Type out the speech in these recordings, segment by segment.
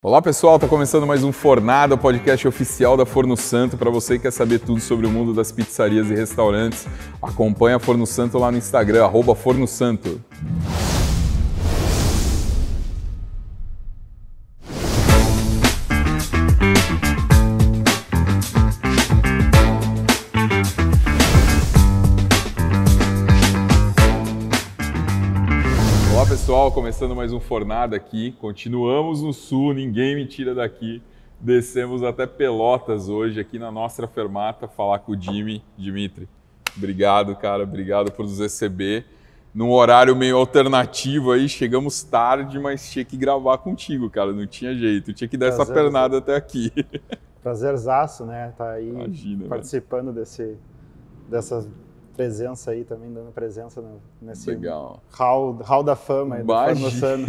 Olá pessoal, tá começando mais um Fornada, o podcast oficial da Forno Santo. Para você que quer saber tudo sobre o mundo das pizzarias e restaurantes, acompanha a Forno Santo lá no Instagram, arroba Forno Santo. começando mais um Fornada aqui. Continuamos no Sul, ninguém me tira daqui. Descemos até Pelotas hoje aqui na nossa fermata falar com o Jimmy. Dimitri, obrigado, cara. Obrigado por nos receber. Num horário meio alternativo aí, chegamos tarde, mas tinha que gravar contigo, cara. Não tinha jeito, tinha que dar Prazer, essa pernada até aqui. Prazerzaço, né? Tá aí Imagina, participando desse, dessas presença aí também, dando presença no, nesse Legal. Hall, hall da fama aí Imagina. do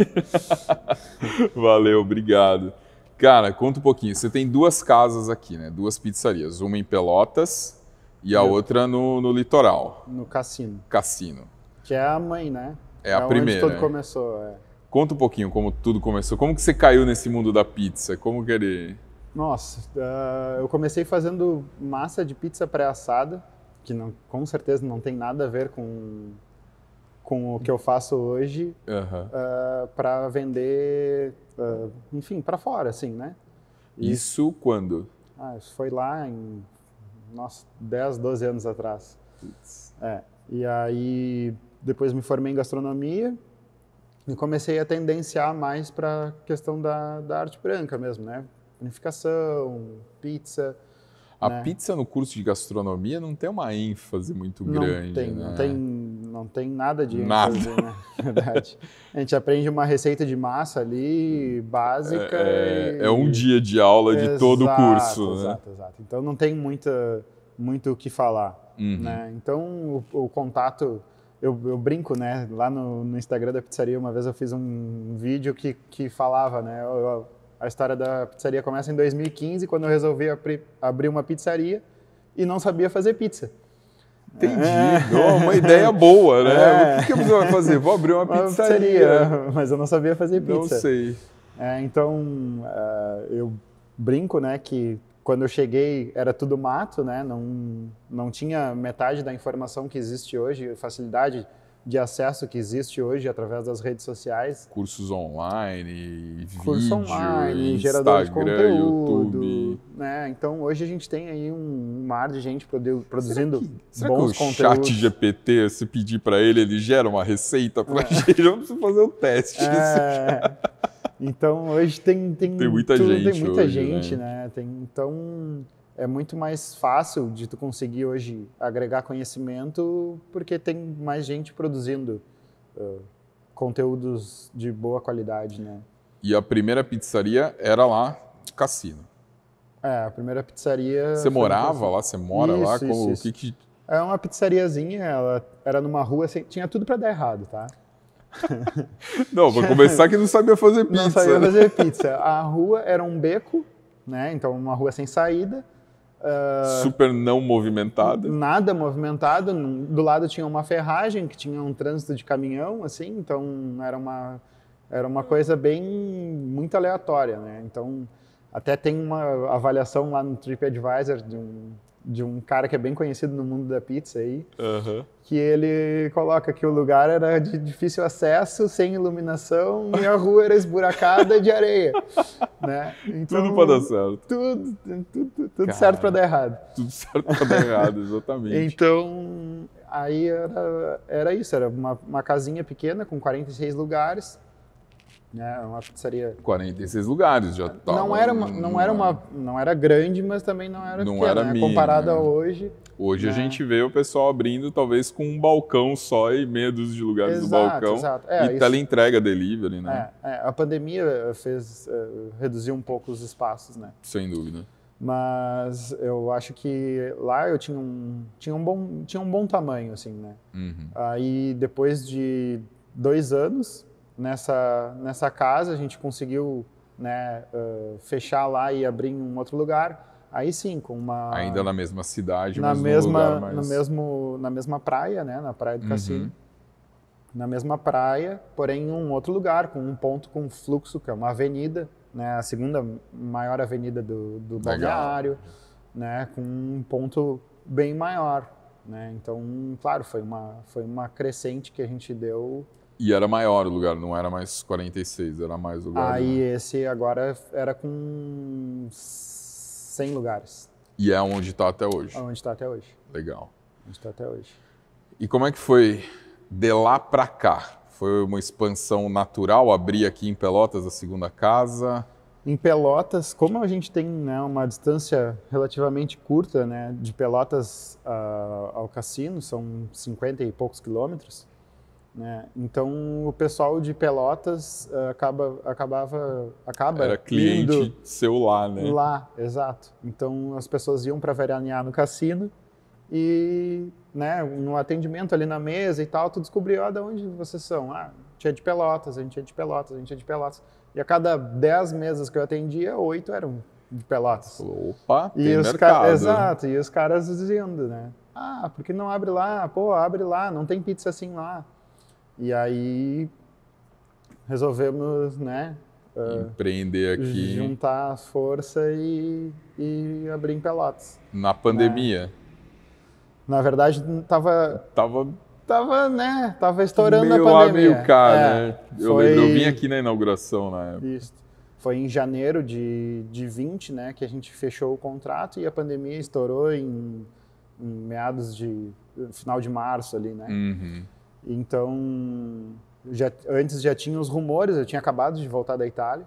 Valeu, obrigado. Cara, conta um pouquinho. Você tem duas casas aqui, né? Duas pizzarias. Uma em Pelotas e a outra no, no litoral. No Cassino. Cassino. Que é a mãe, né? É, é a primeira. Onde tudo começou. É. Conta um pouquinho como tudo começou. Como que você caiu nesse mundo da pizza? Como que ele... Nossa, uh, eu comecei fazendo massa de pizza pré-assada que não, com certeza não tem nada a ver com, com o que eu faço hoje, uhum. uh, ah, para vender, uh, enfim, para fora, assim, né? E, isso quando? Ah, isso foi lá em, nossa, 10, 12 anos atrás. It's... É, e aí, depois me formei em gastronomia, e comecei a tendenciar mais para a questão da, da arte branca mesmo, né? Panificação, pizza. A né? pizza no curso de gastronomia não tem uma ênfase muito não grande. Tem, né? Não tem, não tem nada de nada. né? É verdade. A gente aprende uma receita de massa ali, básica. É, e... é, é um dia de aula de exato, todo o curso. Né? Exato, né? exato. Então não tem muita, muito o que falar. Uhum. Né? Então o, o contato. Eu, eu, brinco, né? Lá no, no, Instagram da pizzaria, uma vez eu fiz um vídeo que, que falava, né? Eu, eu, a história da pizzaria começa em 2015, quando eu resolvi abri, abrir uma pizzaria e não sabia fazer pizza. Entendi. É. Oh, uma ideia boa, né? É. O que, que você vai fazer? Vou abrir uma, uma pizzaria. pizzaria. Mas eu não sabia fazer pizza. Não sei. É, então, uh, eu brinco, né, que quando eu cheguei era tudo mato, né? Não, não tinha metade da informação que existe hoje, facilidade de acesso que existe hoje através das redes sociais. Cursos online, Curso vídeo, online, gerador de conteúdo, YouTube. Né? Então hoje a gente tem aí um mar de gente produ produzindo será que, será bons que o conteúdos. Chat GPT, se pedir para ele, ele gera uma receita para é. gente. Eu preciso fazer um teste. É. Então hoje tem tem, tem muita tudo, gente, tem muita hoje, gente, né? né? Tem então é muito mais fácil de tu conseguir hoje agregar conhecimento porque tem mais gente produzindo uh, conteúdos de boa qualidade, né? E a primeira pizzaria era lá de cassino. É, a primeira pizzaria. Você morava lá? Você mora isso, lá? Isso, isso. O que, que É uma pizzariazinha, ela era numa rua, assim, tinha tudo para dar errado, tá? não, vou começar que não sabia fazer pizza. Não sabia né? fazer pizza. A rua era um beco, né? Então uma rua sem saída. Uh, Super não movimentada. Nada movimentado Do lado tinha uma ferragem que tinha um trânsito de caminhão, assim, então era uma, era uma coisa bem muito aleatória, né? Então até tem uma avaliação lá no TripAdvisor de um de um cara que é bem conhecido no mundo da pizza aí, uhum. que ele coloca que o lugar era de difícil acesso, sem iluminação e a rua era esburacada de areia, né? Então, tudo para dar certo. Tudo, tudo, tudo cara, certo para dar errado. Tudo certo para dar errado, exatamente. então, aí era, era isso, era uma, uma casinha pequena com 46 lugares, né? É uma pizzaria. 46 lugares já tá. Não era uma, não era uma, não era grande, mas também não era não pequena, era né? comparada né? hoje. Hoje né? a gente vê o pessoal abrindo talvez com um balcão só e meia dúzia de lugares exato, do balcão. Exato. É, e isso... entrega delivery, né? É, é, a pandemia eh, fez uh, eh, reduzir um pouco os espaços, né? Sem dúvida. Mas eu acho que lá eu tinha um, tinha um, bom, tinha um bom tamanho, assim, né? Uhum. Aí depois de dois anos, nessa, nessa casa, a gente conseguiu né, uh, fechar lá e abrir em um outro lugar. Aí sim, com uma. Ainda na mesma cidade, na mesma, lugar, na mesmo Na mesma praia, né? Na Praia do uhum. Cassino. Uhum. Na mesma praia, porém em um outro lugar, com um ponto com fluxo, que é uma avenida, né? A segunda maior avenida do, do balneário, né? Com um ponto bem maior, né? Então, claro, foi uma, foi uma crescente que a gente deu e era maior o lugar, não era mais 46, era mais o lugar. Aí né? esse agora era com 100 lugares. E é onde está até hoje? É onde está até hoje. Legal. É onde está até hoje. E como é que foi de lá para cá? Foi uma expansão natural? Abrir aqui em Pelotas a segunda casa? Em Pelotas, como a gente tem né, uma distância relativamente curta né, de Pelotas uh, ao cassino, são 50 e poucos quilômetros, né? Então o pessoal de Pelotas uh, acaba, acabava, acaba Era cliente seu lá, né? Lá, exato. Então as pessoas iam para veranear no cassino e né, no atendimento ali na mesa e tal, tu descobriu ah, de onde vocês são. Ah, tinha é de Pelotas, a gente é de Pelotas, a gente é de Pelotas. E a cada 10 mesas que eu atendia, oito eram de Pelotas. Opa, e tem os mercado. Exato, e os caras dizendo, né? Ah, porque não abre lá? Pô, abre lá, não tem pizza assim lá. E aí resolvemos, né? Eh, Empreender aqui. Juntar as forças e, e abrir em Pelotas. Na pandemia? Né? Na verdade, tava. Tava. Tava, né? Tava estourando meio a pandemia. Meio cá, é, né? Eu foi... lembro, eu vim aqui na inauguração na época. Isso. Foi em janeiro de, de 20, né? Que a gente fechou o contrato e a pandemia estourou em, em meados de. final de março ali, né? Uhum. Então, já, antes já tinha os rumores, eu tinha acabado de voltar da Itália,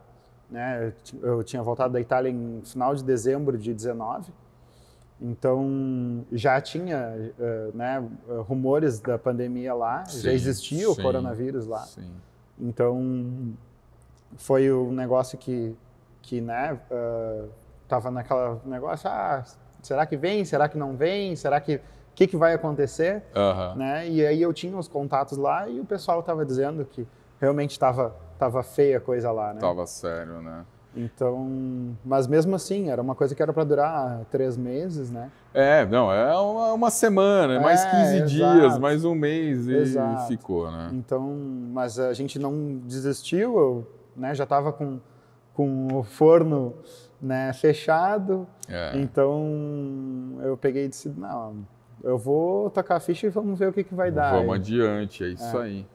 né? Eu, eu tinha voltado da Itália em final de dezembro de 19. Então, já tinha uh, né, rumores da pandemia lá, sim, já existia sim, o coronavírus lá. Sim. Então, foi um negócio que, que né, uh, tava naquela negócio, ah, será que vem, será que não vem, será que o que, que vai acontecer, uhum. né? E aí eu tinha os contatos lá e o pessoal estava dizendo que realmente estava tava feia a coisa lá, né? Tava sério, né? Então, mas mesmo assim, era uma coisa que era para durar três meses, né? É, não, é uma, uma semana, é, mais 15 é, exato. dias, mais um mês e exato. ficou, né? Então, mas a gente não desistiu, eu né, já estava com, com o forno né, fechado, é. então eu peguei e disse, não, eu vou tocar a ficha e vamos ver o que, que vai dar. Vamos aí. adiante, é isso é. aí.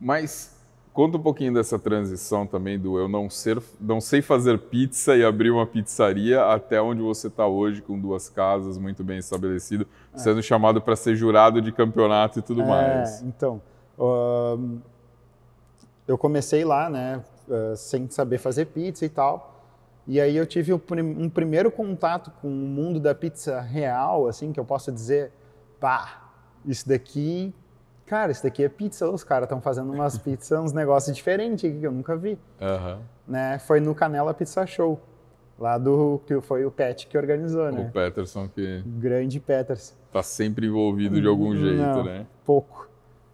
Mas conta um pouquinho dessa transição também do eu não ser, não sei fazer pizza e abrir uma pizzaria até onde você está hoje com duas casas muito bem estabelecido, é. sendo chamado para ser jurado de campeonato e tudo é, mais. Então, eu comecei lá, né, eh, sem saber fazer pizza e tal. E aí eu tive um primeiro contato com o mundo da pizza real, assim, que eu posso dizer, pá, isso daqui, cara, isso daqui é pizza, os caras estão fazendo umas pizzas, uns negócios diferentes que eu nunca vi. Uhum. Né? Foi no Canela Pizza Show, lá do que foi o Pet que organizou, né? O Peterson que... Grande Peterson. Tá sempre envolvido de algum Não, jeito, né? pouco.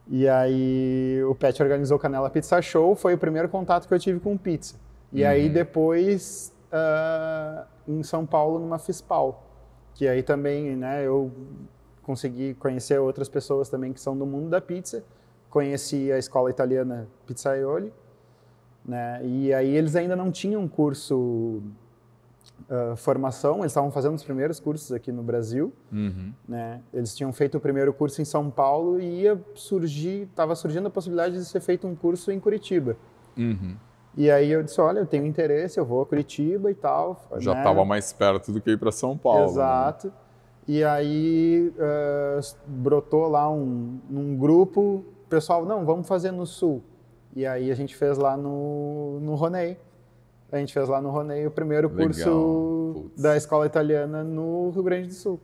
E aí o Pet organizou o Canela Pizza Show, foi o primeiro contato que eu tive com pizza. E uhum. aí depois, uh, em São Paulo, numa FISPAL, que aí também, né, eu consegui conhecer outras pessoas também que são do mundo da pizza. Conheci a escola italiana Pizzaioli, né? E aí eles ainda não tinham curso uh, formação, eles estavam fazendo os primeiros cursos aqui no Brasil, uhum. né? Eles tinham feito o primeiro curso em São Paulo e ia surgir, estava surgindo a possibilidade de ser feito um curso em Curitiba. Uhum. E aí eu disse, olha, eu tenho interesse, eu vou a Curitiba e tal. Já estava né? mais perto do que ir para São Paulo. Né? Exato. Né? E aí uh, brotou lá um, um grupo, pessoal, não, vamos fazer no Sul. E aí a gente fez lá no, no Ronei. A gente fez lá no Ronei o primeiro Legal. curso Putz. da escola italiana no Rio Grande do Sul.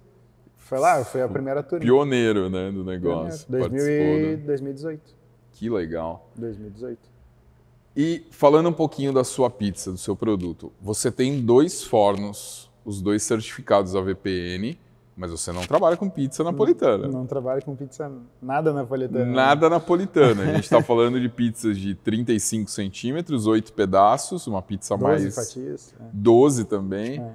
Foi lá, foi a primeira turma. Pioneiro, né, do negócio. e... 2018. Que legal. 2018. E falando um pouquinho da sua pizza, do seu produto, você tem dois fornos, os dois certificados AVPN mas você não trabalha com pizza napolitana. Não, não trabalho com pizza nada napolitana. Né? Nada napolitana. A gente está falando de pizzas de 35 centímetros, 8 pedaços, uma pizza 12 mais. 12 fatias. 12 é. também. É.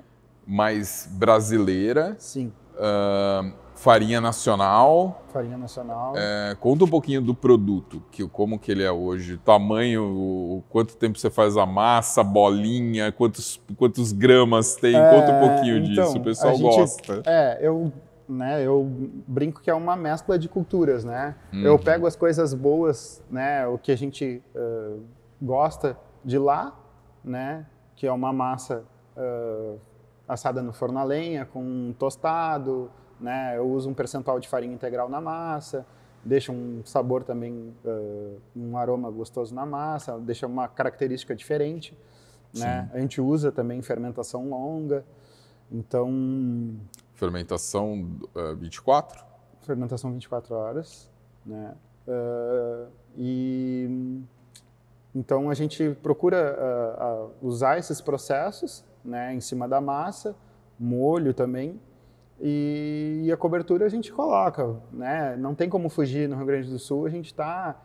Mais brasileira. Sim. Uh, Farinha nacional. Farinha nacional. É, conta um pouquinho do produto, que, como que ele é hoje, tamanho, o, quanto tempo você faz a massa, bolinha, quantos, quantos gramas tem, é, conta um é, pouquinho então, disso, o pessoal gente, gosta. É, eu, né, eu brinco que é uma mescla de culturas, né? Uhum. Eu pego as coisas boas, né, o que a gente uh, gosta de lá, né, que é uma massa uh, assada no forno a lenha, com um tostado, né? Eu uso um percentual de farinha integral na massa, deixa um sabor também, uh, um aroma gostoso na massa, deixa uma característica diferente, né? A gente usa também fermentação longa, então... Fermentação uh, eh, 24? Fermentação 24 horas, né? Uh, e então a gente procura uh, uh, usar esses processos, né, em cima da massa, molho também, e, a cobertura a gente coloca, né? Não tem como fugir no Rio Grande do Sul, a gente está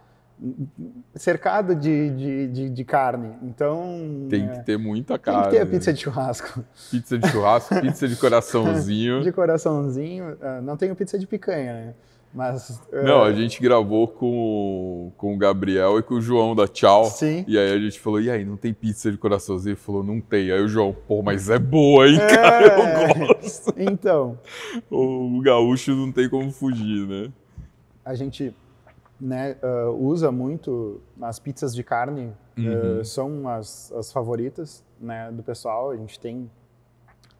cercado de, de, de, de, carne. Então. Tem que é, ter muita carne. Tem que ter a pizza né? de churrasco. Pizza de churrasco, pizza de coraçãozinho. De coraçãozinho. Ah, não tenho pizza de picanha, né? Mas, Não, é... a gente gravou com, com o Gabriel e com o João da Tchau. Sim. E aí a gente falou, e aí, não tem pizza de coraçãozinho? Ele falou, não tem. Aí o João, pô, mas é boa, hein, é... cara? Eu gosto. Então. o gaúcho não tem como fugir, né? A gente né, uh, usa muito as pizzas de carne, eh, uhum. uh, são as, as favoritas né, do pessoal. A gente tem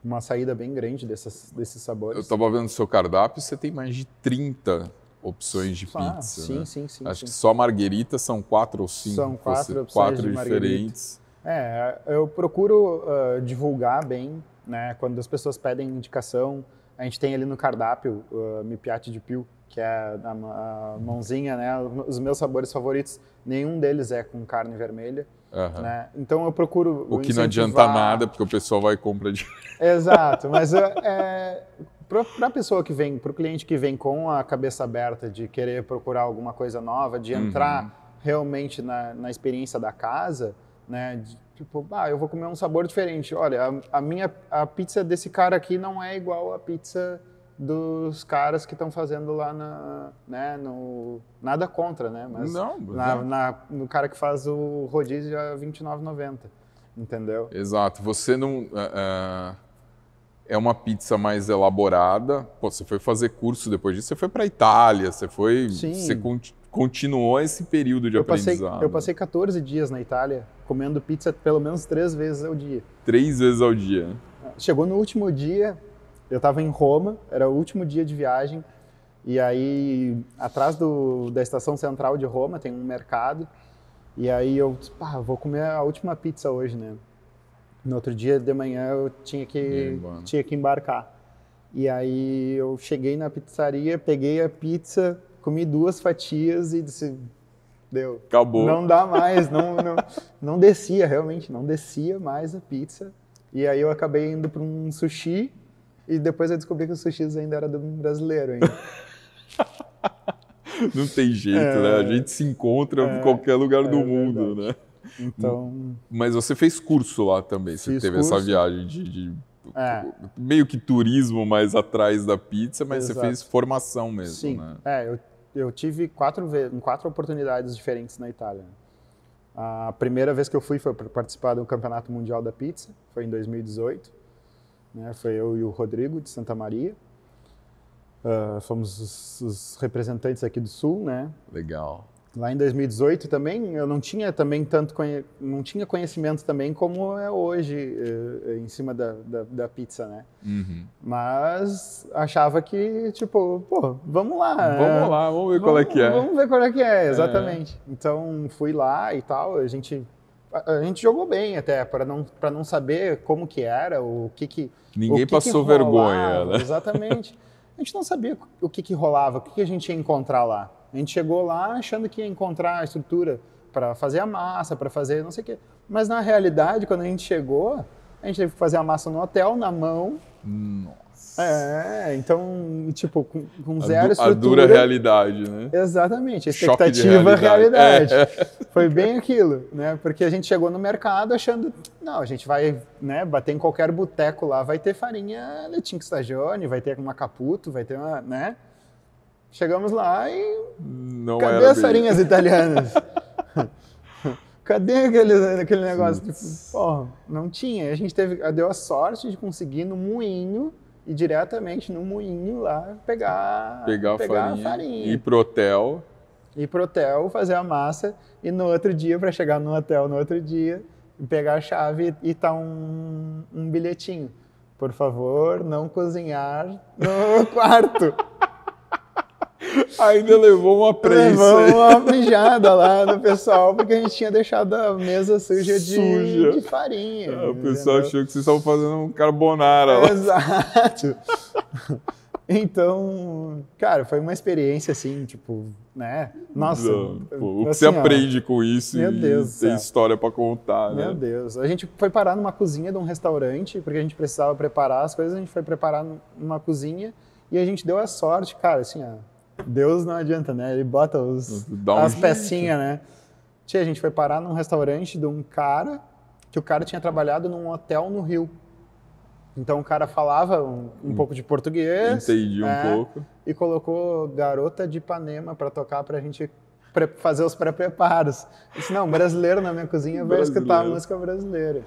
uma saída bem grande dessas, desses sabores. Eu estava vendo o seu cardápio, você tem mais de 30 opções de ah, Sim, né? sim, sim. Acho sim. que só marguerita são quatro ou cinco. São quatro você, opções quatro diferentes. É, eu procuro uh, divulgar bem, né? Quando as pessoas pedem indicação, a gente tem ali no cardápio uh, ah, Mi Piatti de Pio, que é a mãozinha, né? Os meus sabores favoritos, nenhum deles é com carne vermelha. Uhum. Né? Então eu procuro. O que incentivar... não adianta nada, porque o pessoal vai e compra de. Exato, mas é, é para a pessoa que vem, para o cliente que vem com a cabeça aberta de querer procurar alguma coisa nova, de uhum. entrar uhum. realmente na, na, experiência da casa, né? De, tipo, ah, eu vou comer um sabor diferente. Olha, a, a minha a pizza desse cara aqui não é igual a pizza dos caras que estão fazendo lá na, né, no nada contra, né, mas não, na, não. Na, no cara que faz o rodízio a 29,90, entendeu? Exato. Você não uh, é uma pizza mais elaborada. Pô, você foi fazer curso depois disso, você foi para Itália, você foi, Sim. você cont, continuou esse período de eu aprendizado. Passei, eu passei 14 dias na Itália comendo pizza pelo menos três vezes ao dia. Três vezes ao dia. Chegou no último dia, eu estava em Roma, era o último dia de viagem, e aí atrás do, da estação central de Roma tem um mercado, e aí eu disse, pá, vou comer a última pizza hoje, né? No outro dia de manhã eu tinha que, tinha que embarcar. E aí eu cheguei na pizzaria, peguei a pizza, comi duas fatias e disse, deu. Acabou. Não dá mais, não, não, não descia, realmente, não descia mais a pizza. E aí eu acabei indo para um sushi, e depois eu descobri que o sushi ainda era do brasileiro hein. Não tem jeito, é, né? A é. gente se encontra é, em qualquer lugar é, do mundo, né? Então... Hum, mas você fez curso lá também, você teve curso. essa viagem de, de é. meio que turismo mais atrás da pizza, mas Exato. você fez formação mesmo, Sim. né? É, eu, eu tive quatro, quatro oportunidades diferentes na Itália. A primeira vez que eu fui foi para participar do Campeonato Mundial da Pizza, foi em 2018. Né? Foi eu e o Rodrigo de Santa Maria. Uh, fomos os, os, representantes aqui do Sul, né? Legal. Lá em 2018 também eu não tinha também tanto conhe... não tinha conhecimento também como é hoje uh, em cima da, da, da pizza, né? Uhum. Mas achava que tipo, pô, vamos lá. Né? Vamos é... lá, vamos ver vamos, qual é que é. Vamos ver qual é que é, é, é, é. exatamente. É. Então fui lá e tal, a gente a gente jogou bem até para não para não saber como que era o que que ninguém que passou que vergonha né? exatamente a gente não sabia o que que rolava o que, que a gente ia encontrar lá a gente chegou lá achando que ia encontrar a estrutura para fazer a massa para fazer não sei o quê mas na realidade quando a gente chegou a gente teve que fazer a massa no hotel na mão Nossa. É, então, tipo, com, com zero a du, estrutura... A dura realidade, né? Exatamente, a expectativa realidade. realidade. É. Foi bem aquilo, né? Porque a gente chegou no mercado achando, não, a gente vai né, bater em qualquer boteco lá, vai ter farinha Letinho Stagione, vai ter uma Caputo, vai ter uma, né? Chegamos lá e... Não Cadê as bem. farinhas italianas? Cadê aquele, aquele negócio? Tipo, porra, não tinha. A gente teve, deu a sorte de conseguir no moinho e diretamente no moinho lá pegar, pegar, pegar farinha, a farinha. Ir pro hotel. Ir pro hotel, fazer a massa e no outro dia, para chegar no hotel no outro dia, pegar a chave e tá um, um bilhetinho. Por favor, não cozinhar no quarto. Ainda levou uma prensa. Levou uma mijada lá no pessoal, porque a gente tinha deixado a mesa suja, de, suja. de farinha. Ah, o pessoal entendeu? achou que vocês estavam fazendo um carbonara lá. Exato. Então, cara, foi uma experiência assim, tipo, né? Nossa. Não, pô, o que você assim, aprende com isso meu Deus tem história para contar, né? Meu Deus. A gente foi parar numa cozinha de um restaurante, porque a gente precisava preparar as coisas, a gente foi preparar numa cozinha e a gente deu a sorte, cara, assim, ó, Deus não adianta, né? Ele bota os, um as pecinhas, né? Tia, a gente foi parar num restaurante de um cara que o cara tinha trabalhado num hotel no Rio. Então o cara falava um, um hum. pouco de português. Entendi um né? pouco. E colocou Garota de Ipanema para tocar para a gente fazer os pré-preparos. Disse, não, brasileiro na minha cozinha vai escutar música brasileira.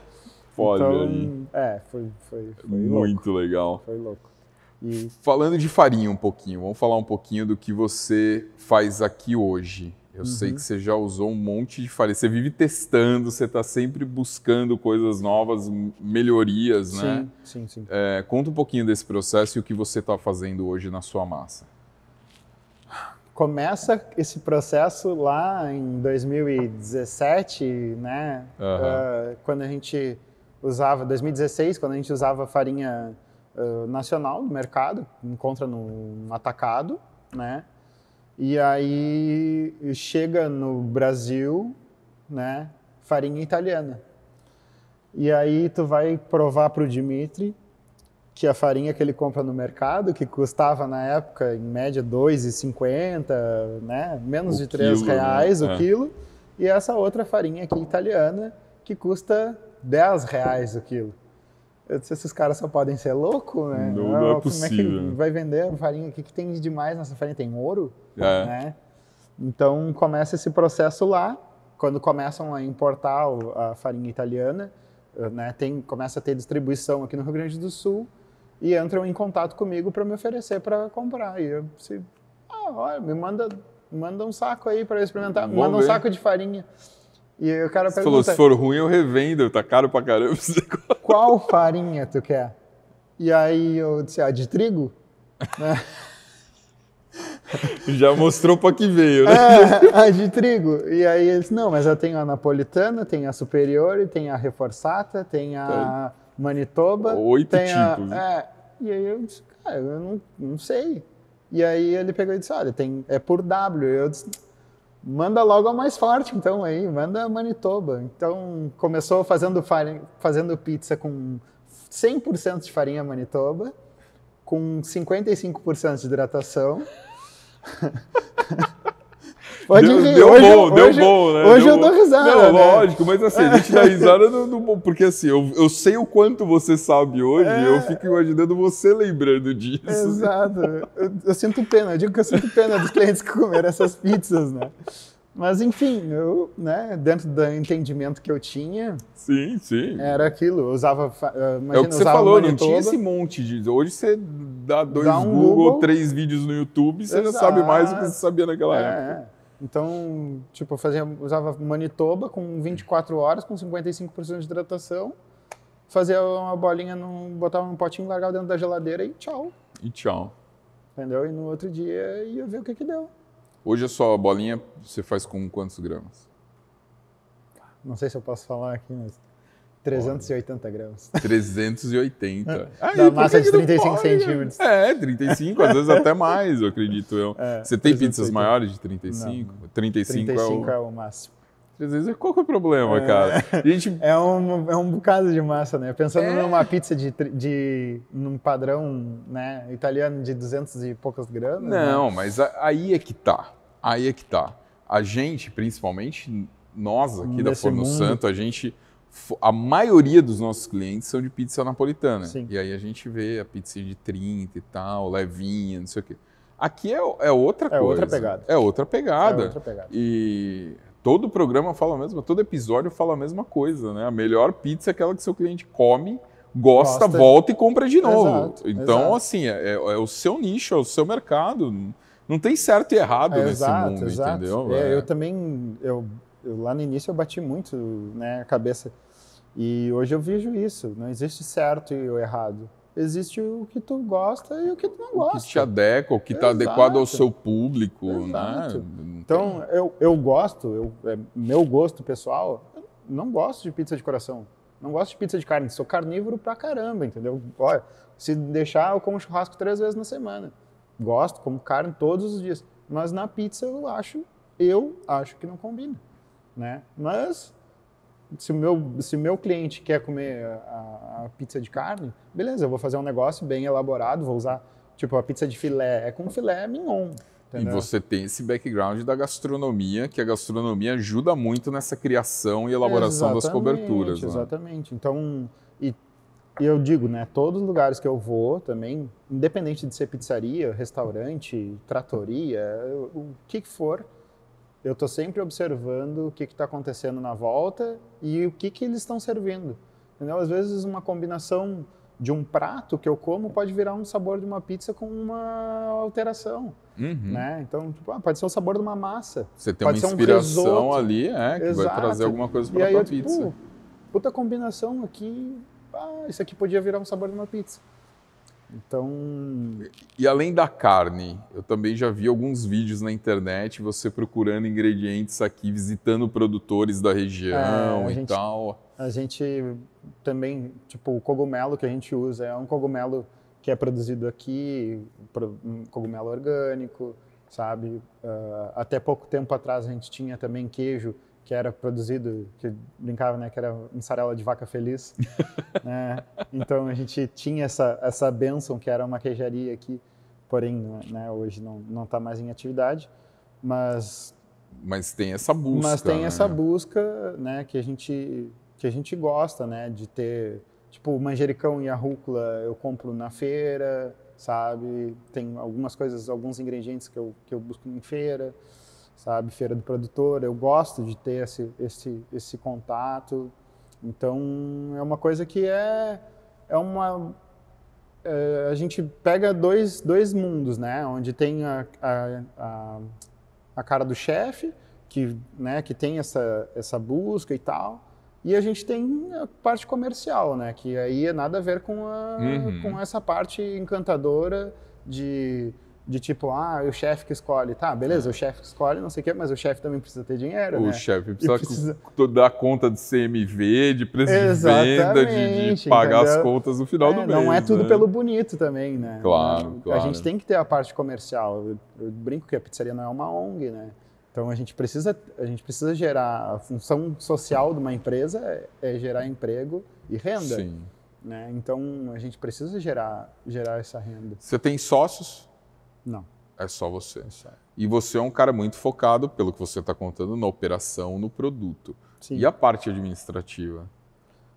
Foda, então, É, foi, foi, foi Muito louco. legal. Foi louco. Falando de farinha um pouquinho, vamos falar um pouquinho do que você faz aqui hoje. Eu uhum. sei que você já usou um monte de farinha. Você vive testando, você está sempre buscando coisas novas, melhorias, né? sim, né? Sim, sim. É, conta um pouquinho desse processo e o que você está fazendo hoje na sua massa. Começa esse processo lá em 2017, né? Uhum. Uh, quando a gente usava, 2016, quando a gente usava farinha eh, nacional no mercado, encontra no atacado, né? E aí chega no Brasil, né? Farinha italiana. E aí tu vai provar para o Dimitri que a farinha que ele compra no mercado, que custava na época em média R$ 2,50, né? menos o de R$ né? reais né? o é. quilo, e essa outra farinha aqui italiana que custa R$ reais o quilo. Eu disse, esses caras só podem ser loucos, né? Não, não, é possível. Como é que né? vai vender farinha? O que, que tem demais nessa farinha? Tem ouro? É. Né? Então começa esse processo lá, quando começam a importar a farinha italiana, eh, né, tem, começa a ter distribuição aqui no Rio Grande do Sul e entram em contato comigo para me oferecer para comprar. E eu disse, ah, olha, me manda, manda um saco aí para experimentar, manda ver. um saco de farinha. E o cara pergunta... Você falou, se for ruim eu revendo, tá caro pra caramba esse negócio. Qual farinha tu quer? E aí eu disse, ah, de trigo? né? Já mostrou para que veio, né? É, a ah, de trigo. E aí disse, não, mas eu tenho a napolitana, tem a superior, tem a reforçata, tem a tá. manitoba. Oito tipos. A, é, e aí eu disse, cara, eu não, não sei. E aí ele pegou e disse, olha, tem, é por W. Eu disse, manda logo a mais forte, então aí, manda Manitoba. Então começou fazendo farinha, fazendo pizza com 100% de farinha Manitoba, com 55% de hidratação. Pode deu, Deu hoje, bom, hoje, deu bom, né? Hoje deu, eu dou risada. Não, né? lógido, mas assim, a gente dá risada do, do porque assim, eu, eu sei o quanto você sabe hoje, é... eu fico imaginando você lembrando disso. Exato. Eu, eu, sinto pena, eu digo que eu sinto pena dos clientes que comeram essas pizzas, né? Mas enfim, eu, né, dentro do entendimento que eu tinha, sim, sim. Era aquilo, eu usava, imagina, ah, é o que você falou, não tinha esse monte de, hoje você dá dois dá um Google, Google, três vídeos no YouTube, você Exato. já sabe mais do que você sabia naquela é. época. Então, tipo, eu fazia, usava Manitoba com 24 horas, com 55% de hidratação, fazia uma bolinha, num, botava um potinho, largava dentro da geladeira e tchau. E tchau. Entendeu? E no outro dia ia ver o que que deu. Hoje a sua bolinha você faz com quantos gramas? Não sei se eu posso falar aqui, mas... 380 gramas. 380. Aí, da massa de 35 né? centímetros. É, 35, às vezes até mais, eu acredito eu. É, Você tem 380. pizzas maiores de 35? Não. 35, 35 é, o... é o máximo. 300, qual que é o problema, é, cara? A gente... é, um, é um bocado de massa, né? Pensando é. numa pizza de, de num padrão né, italiano de 200 e poucas gramas. Né? Não, né? mas aí é que tá. Aí é que tá. A gente, principalmente nós aqui Desse da Forno mundo. Santo, a gente a maioria dos nossos clientes são de pizza napolitana. Sim. E aí a gente vê a pizza de 30 e tal, levinha, não sei o quê. Aqui é, é outra é coisa. Outra pegada. É outra pegada. É outra pegada. E todo programa fala a mesma, todo episódio fala a mesma coisa, né? A melhor pizza é aquela que seu cliente come, gosta, gosta volta e compra de novo. Exato, então, exato. assim, é, é, é o seu nicho, é o seu mercado. Não tem certo e errado é, nesse exato, mundo, exato. entendeu? É, é. eu também, eu, eu, lá no início eu bati muito né, a cabeça e hoje eu vejo isso, não existe certo e o errado. Existe o que tu gosta e o que tu não gosta. O que te adequa, o que está adequado ao seu público. Né? Exato. Né? Então, eu, eu gosto, eu, é, meu gosto pessoal, não gosto de pizza de coração. Não gosto de pizza de carne, sou carnívoro pra caramba, entendeu? Olha, se deixar, eu como churrasco três vezes na semana. Gosto, como carne todos os dias. Mas na pizza eu acho, eu acho que não combina, né? Mas se o meu, se o meu cliente quer comer a, a, pizza de carne, beleza, eu vou fazer um negócio bem elaborado, vou usar, tipo, a pizza de filé é com filé mignon. Entendeu? E você tem esse background da gastronomia, que a gastronomia ajuda muito nessa criação e elaboração exatamente, das coberturas. Né? Exatamente. Né? Então, e, e eu digo, né, todos os lugares que eu vou também, independente de ser pizzaria, restaurante, tratoria, o, o que, que for, eu estou sempre observando o que está acontecendo na volta e o que, que eles estão servindo. Entendeu? Às vezes, uma combinação de um prato que eu como pode virar um sabor de uma pizza com uma alteração, uhum. né? Então, tipo, ah, pode ser o sabor de uma massa. Você tem uma inspiração um ali, é, que Exato. vai trazer alguma coisa para a tua eu, tipo, pizza. Tipo, puta combinação aqui, ah, isso aqui podia virar um sabor de uma pizza. Então. E, e além da carne, eu também já vi alguns vídeos na internet você procurando ingredientes aqui, visitando produtores da região é, e gente, tal. A gente também, tipo, o cogumelo que a gente usa é um cogumelo que é produzido aqui, um cogumelo orgânico, sabe? Uh, até pouco tempo atrás a gente tinha também queijo que era produzido, que brincava, né, que era mussarela de vaca feliz. né? Então a gente tinha essa essa benção que era uma queijaria aqui, porém, né, né hoje não não está mais em atividade, mas mas tem essa busca. Mas tem né? essa busca, né, que a gente que a gente gosta, né, de ter tipo manjericão e a rúcula eu compro na feira, sabe? Tem algumas coisas, alguns ingredientes que eu que eu busco em feira sabe? Feira do produtor, eu gosto de ter esse, esse, esse contato. Então, é uma coisa que é, é uma... É, a gente pega dois, dois mundos, né? Onde tem a, a, a, a cara do chefe, que, né, que tem essa, essa busca e tal, e a gente tem a parte comercial, né? Que aí é nada a ver com, a, uhum. com essa parte encantadora de de tipo, ah, é o chefe que escolhe. Tá, beleza, é. o chefe escolhe, não sei o quê, mas o chefe também precisa ter dinheiro, o né? O chefe precisa, precisa, dar conta de CMV, de preço Exatamente, de venda, de, de pagar entendeu? as contas no final é, do mês. Não é tudo né? pelo bonito também, né? Claro, claro. A gente tem que ter a parte comercial. Eu, eu brinco que a pizzaria não é uma ONG, né? Então a gente precisa, a gente precisa gerar a função social de uma empresa é, é gerar emprego e renda. Sim. Né? Então a gente precisa gerar, gerar essa renda. Você tem sócios? Não. É só você. É e você é um cara muito focado, pelo que você está contando, na operação, no produto. Sim. E a parte administrativa?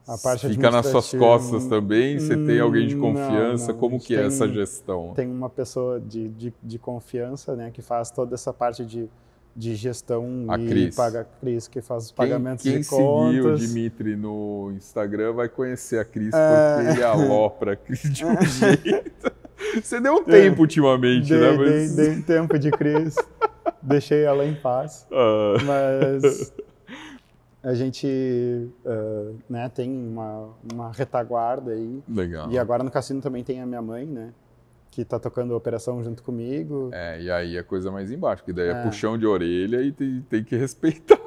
A parte Fica nas suas costas hum, também? Você tem alguém de confiança? Não, não. Como que tem, é essa gestão? Tem uma pessoa de, de, de, confiança né, que faz toda essa parte de, de gestão a e Cris. paga a Cris, que faz os pagamentos quem, quem de contas. Quem seguir o Dimitri no Instagram vai conhecer a Cris, é. porque é... ele alopra a Cris de um jeito. Você deu um é. tempo ultimamente, né, dei, né? Mas... Dei, dei tempo de crise. deixei ela em paz. Uh... Mas a gente uh, né, tem uma, uma retaguarda aí. Legal. E agora no cassino também tem a minha mãe, né? Que tá tocando operação junto comigo. É, e aí a é coisa mais embaixo, que daí é, é puxão de orelha e tem, tem que respeitar.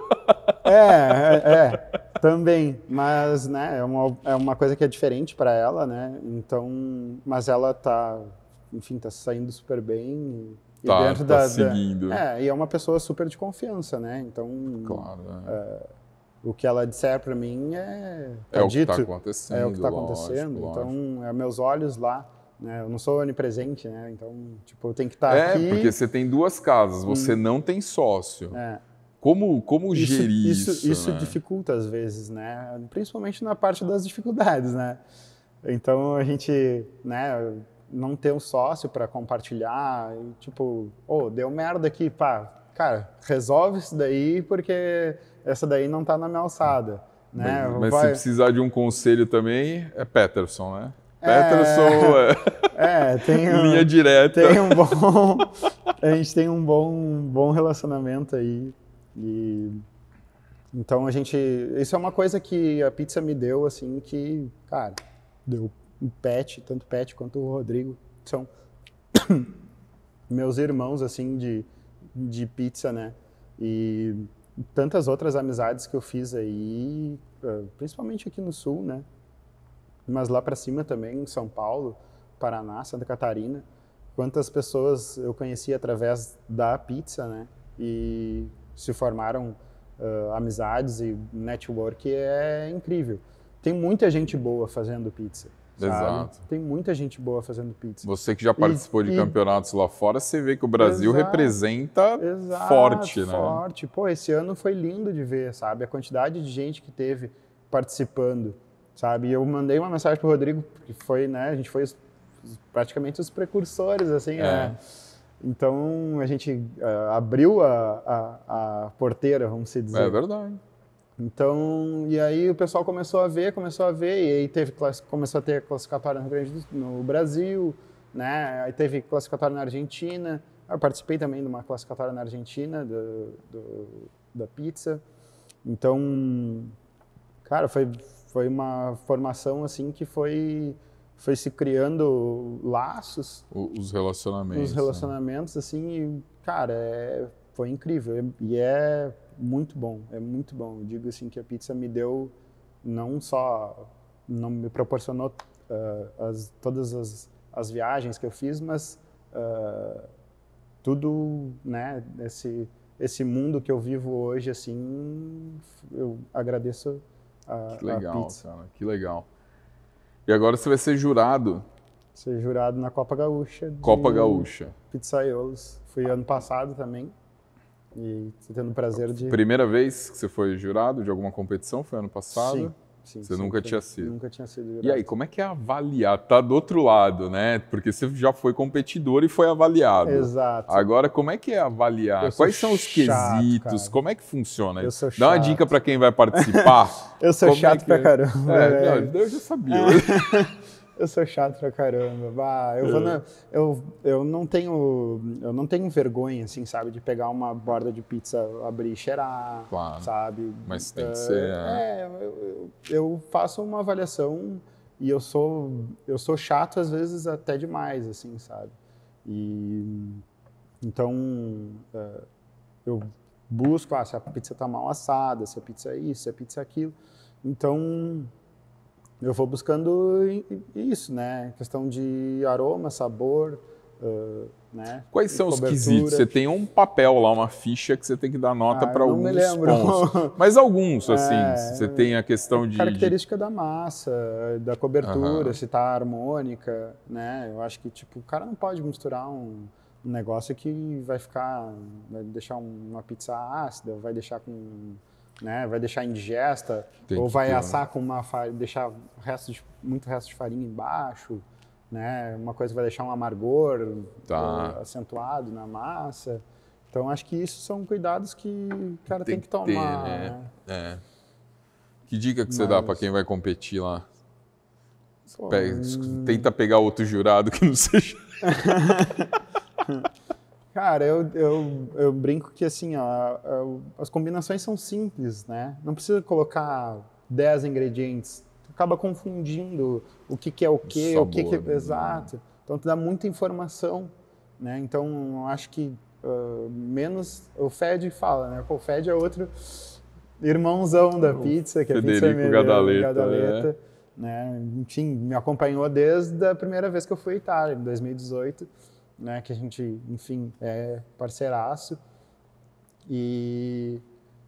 É, é, é, também. Mas, né, é uma, é uma coisa que é diferente para ela, né? Então, mas ela tá enfim, está saindo super bem. E, tá, e dentro tá da, seguindo. Da, é, e é uma pessoa super de confiança, né? Então, claro, é. é o que ela disser para mim é, é, tá tá é o que está acontecendo. É o que está acontecendo. Lógico, então, é meus olhos lá. Né? Eu não sou onipresente, né? Então, tipo, eu tenho que estar tá é, aqui. É, porque você tem duas casas, hum. você hum. não tem sócio. É. Como, como isso, gerir isso? Isso, isso né? dificulta às vezes, né? Principalmente na parte das dificuldades, né? Então a gente, né? não ter um sócio para compartilhar, e, tipo, oh, deu merda aqui, pá, cara, resolve isso daí porque essa daí não está na minha alçada. Né? Mas, mas se precisar de um conselho também, é Peterson, né? É. Peterson é, é tem um, linha direta. Tem um bom, a gente tem um bom, bom relacionamento aí. E, então a gente. Isso é uma coisa que a pizza me deu, assim, que, cara, deu o Pet, tanto o Pet quanto o Rodrigo, são meus irmãos, assim, de, de pizza, né? E tantas outras amizades que eu fiz aí, eh, principalmente aqui no Sul, né? Mas lá para cima também, em São Paulo, Paraná, Santa Catarina, quantas pessoas eu conheci através da pizza, né? E se formaram uh, amizades e network é incrível tem muita gente boa fazendo pizza. Sabe? Exato. Tem muita gente boa fazendo pizza. Você que já participou e, de e... campeonatos lá fora, você vê que o Brasil exato, representa exato, forte, né? Forte. Pô, esse ano foi lindo de ver, sabe? A quantidade de gente que teve participando, sabe? E eu mandei uma mensagem pro Rodrigo, que foi, né? A gente foi praticamente os precursores, assim, né? é. né? Então a gente uh, abriu a, a, a, porteira, vamos dizer. É verdade. Então, e aí o pessoal começou a ver, começou a ver, e aí teve, começou a ter classificatória no, Grande, no Brasil, né? Aí teve classificatória na Argentina. Eu participei também de uma classificatória na Argentina, do, do, da pizza. Então, cara, foi, foi uma formação assim que foi foi se criando laços. Os relacionamentos. Os né? relacionamentos, né? assim, e, cara, é, foi incrível. E é muito bom, é muito bom. Eu digo assim que a pizza me deu não só não me proporcionou uh, as, todas as, as, viagens que eu fiz, mas uh, tudo, né, esse esse mundo que eu vivo hoje assim, eu agradeço a, que legal, a pizza. Cara, que legal. E agora você vai ser jurado ser jurado na Copa Gaúcha. Copa Gaúcha. Pizzaiolos. Fui ano passado também. E tendo o prazer de. Primeira vez que você foi jurado de alguma competição foi ano passado? Sim. Sim, você nunca tinha sido. Nunca tinha sido jurado. E aí, como é que é avaliar? Tá do outro lado, né? Porque você já foi competidor e foi avaliado. Exato. Agora, como é que é avaliar? Quais são os chato, quesitos? Cara. Como é que funciona? Eu sou chato. Dá uma dica para quem vai participar. eu sou como é chato é que... pra é? caramba. É, é. Não, eu já sabia. É. Eu sou chato pra caramba. Bah, eu, vou na, eu, eu, não tenho, eu não tenho vergonha, assim, sabe? De pegar uma borda de pizza, abrir e cheirar, claro. sabe? Mas tem que ah, ser... É, é eu, eu faço uma avaliação e eu sou, eu sou chato, às vezes, até demais, assim, sabe? E... Então, é, eu busco ah, se a pizza está mal assada, se a pizza é isso, se a pizza é aquilo. Então, eu vou buscando isso, né? Questão de aroma, sabor, uh, né? Quais e são cobertura. os quesitos? Você tem um papel lá, uma ficha que você tem que dar nota ah, para alguns me lembro. pontos. Mas alguns, é, assim, é, você tem a questão de... Característica de... da massa, da cobertura, uhum. se tá harmônica, né? Eu acho que, tipo, o cara não pode misturar um um negócio que vai ficar, vai deixar uma pizza ácida, vai deixar com né? Vai deixar indigesta Tem ou vai né? assar com uma farinha, deixar resto de, muito resto de farinha embaixo, né? Uma coisa vai deixar um amargor tá. acentuado na massa. Então acho que isso são cuidados que o cara tem, tem que tomar. Ter, né? Né? É. Que dica que Mas... você dá para quem vai competir lá? Pô, Pega, hum... Tenta pegar outro jurado que não seja. Cara, eu, eu, eu brinco que assim, ó, eu, as combinações são simples, né? Não precisa colocar 10 ingredientes. Tu acaba confundindo o que, que é o que, o, o que, que é. Né? Exato. Então tu dá muita informação, né? Então eu acho que uh, menos. O Fed fala, né? O Fed é outro irmãozão da pizza, que é Federico pizza é Gadaleta. Gadaleta é. né? Enfim, me acompanhou desde a primeira vez que eu fui à Itália, em 2018 né? Que a gente, enfim, é parceiraço. E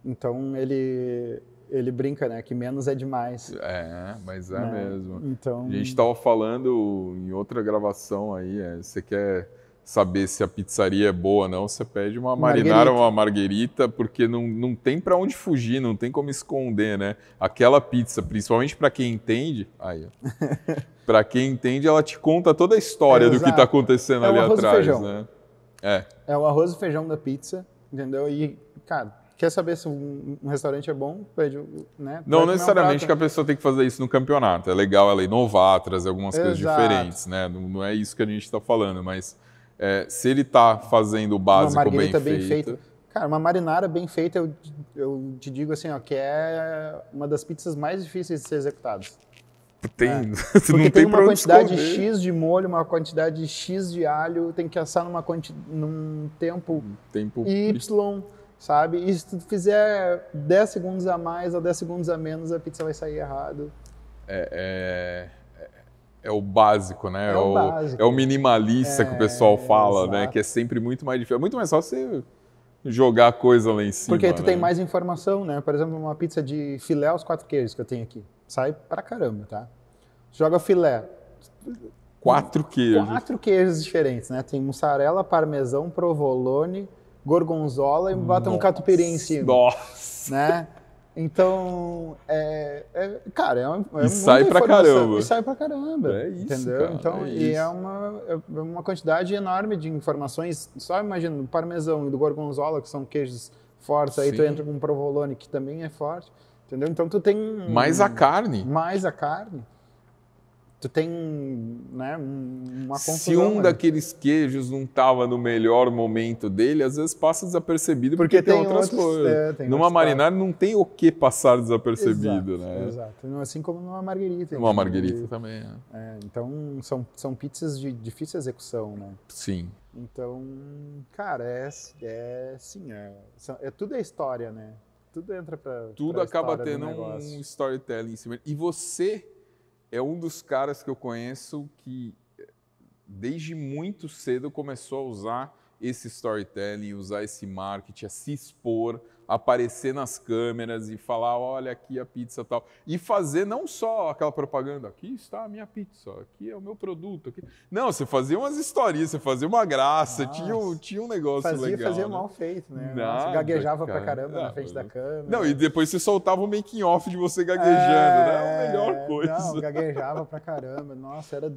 então ele ele brinca, né? Que menos é demais. É, mas é né? mesmo. Então... A gente estava falando em outra gravação aí, é, você quer saber se a pizzaria é boa ou não, você pede uma marinara ou uma marguerita, porque não, não tem para onde fugir, não tem como esconder, né? Aquela pizza, principalmente para quem entende, aí, para quem entende, ela te conta toda a história é, do que está acontecendo é ali atrás, né? É. É o arroz e feijão da pizza, entendeu? E, cara, quer saber se um, restaurante é bom, pede, né? Não necessariamente que a pessoa tem que fazer isso no campeonato. É legal ela inovar, trazer algumas Exato. coisas diferentes, né? Não, não, é isso que a gente está falando, mas é, se ele está fazendo o básico uma bem, bem feito... Cara, uma marinara bem feita, eu, eu te digo assim, ó, que é uma das pizzas mais difíceis de ser executadas. Tem, é. Porque tem, tem, uma quantidade X de molho, uma quantidade X de alho, tem que assar numa quanti... num tempo, tempo Y, sabe? E se tu fizer 10 segundos a mais ou 10 segundos a menos, a pizza vai sair errado. É, é é o básico, né? É, é o, básico. É o minimalista é, que o pessoal é, fala, né? exato. né? Que é sempre muito mais difícil. É muito mais fácil você jogar coisa lá em cima. Porque aí tu né? tem mais informação, né? Por exemplo, uma pizza de filé aos quatro queijos que eu tenho aqui. Sai pra caramba, tá? Joga filé. Quatro queijos. Quatro queijos diferentes, né? Tem mussarela, parmesão, provolone, gorgonzola e bota um catupiry em cima. Nossa! Né? Então, é, é, cara, é, uma, é e sai pra caramba. E sai pra caramba. É isso, entendeu? Cara, então, é e é uma, é uma quantidade enorme de informações. Só imagina, do parmesão e do gorgonzola, que são queijos fortes, Sim. aí tu entra com um provolone, que também é forte. Entendeu? Então tu tem. Mais a carne. Mais a carne tu tem né, uma confusão. Se um né? daqueles queijos não estava no melhor momento dele, às vezes passa desapercebido porque, porque tem, tem, outras outros, coisas. É, tem numa marinara não tem o que passar desapercebido, exato, né? Exato. Assim como numa margarita. Numa então, margarita também, é. É, Então, são, são pizzas de difícil execução, né? Sim. Então, cara, é, é sim, é, é, tudo é história, né? Tudo entra para Tudo pra acaba tendo um storytelling em cima. E você é um dos caras que eu conheço que eh, desde muito cedo começou a usar esse storytelling, usar esse marketing, a se expor, aparecer nas câmeras e falar, olha aqui a pizza tal. E fazer não só aquela propaganda, aqui está a minha pizza, aqui é o meu produto. Aqui... Não, você fazia umas historinhas, você fazia uma graça, tinha um, tinha um negócio fazia, legal. Fazia né? mal feito, né? Nada, você gaguejava cara, pra caramba na frente da câmera. Não, e depois você soltava o making-off de você gaguejando, é, né? É a melhor é, coisa. Não, gaguejava pra caramba. Nossa, era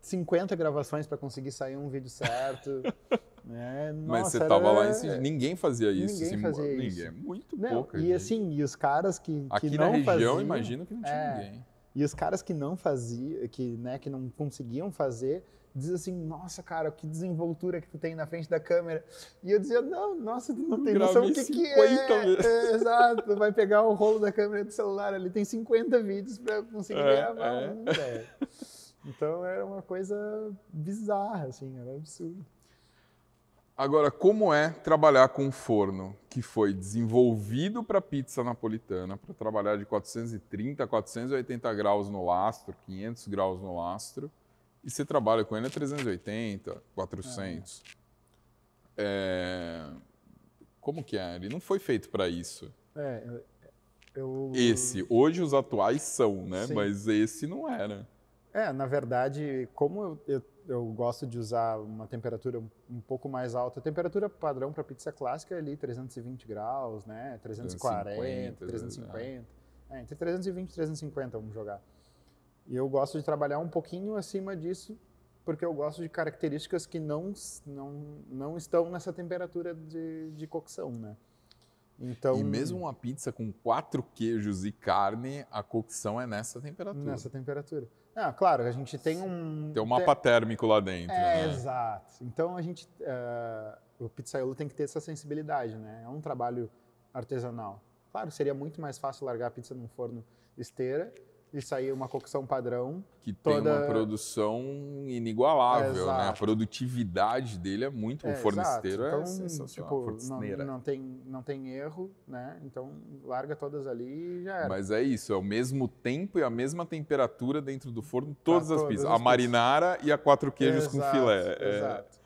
50 gravações para conseguir sair um vídeo certo. É, nossa, Mas você tava era... lá em Singeli. É, é. Ninguém fazia isso. Ninguém assim, fazia isso. Muito não, pouca E gente. assim, e os caras que, que Aqui na região, imagino que não tinha é, ninguém. E os caras que não faziam, que, né, que não conseguiam fazer, diziam assim, nossa, cara, que desenvoltura que tu tem na frente da câmera. E eu dizia, não, nossa, tu não tem noção do que, que é. é. Exato, vai pegar o rolo da câmera do celular ali, tem 50 vídeos para conseguir é, gravar é. um, velho. Então era uma coisa bizarra, assim, era um absurdo. Agora, como é trabalhar com um forno que foi desenvolvido para pizza napolitana, para trabalhar de 430 480 graus no lastro, 500 graus no lastro, e você trabalha com ele a 380, 400? É. É... Como que é? Ele não foi feito para isso. É, eu... Esse, hoje os atuais são, né? Sim. Mas esse não era. É, na verdade, como eu, eu eu gosto de usar uma temperatura um pouco mais alta. A temperatura padrão para pizza clássica é ali 320 graus, né? 340, 350. 350. É, entre 320 e 350 vamos jogar. E eu gosto de trabalhar um pouquinho acima disso, porque eu gosto de características que não, não, não estão nessa temperatura de, de cocção, né? Então, e mesmo uma pizza com quatro queijos e carne, a cocção é nessa temperatura. Nessa temperatura. Ah, claro, a gente tem um. Tem um mapa tem... térmico lá dentro. É, né? exato. Então a gente. Uh, o pizzaiolo tem que ter essa sensibilidade, né? É um trabalho artesanal. Claro, seria muito mais fácil largar a pizza num forno esteira de sair uma cocção padrão. Que toda... tem uma produção inigualável, né? A produtividade dele é muito. É, o forneceiro é então, é sensacional. Tipo, não, não, tem, não tem erro, né? Então larga todas ali e já era. Mas é isso, é o mesmo tempo e a mesma temperatura dentro do forno, todas as pizzas. a marinara e a quatro queijos exato, com filé. É... Exato.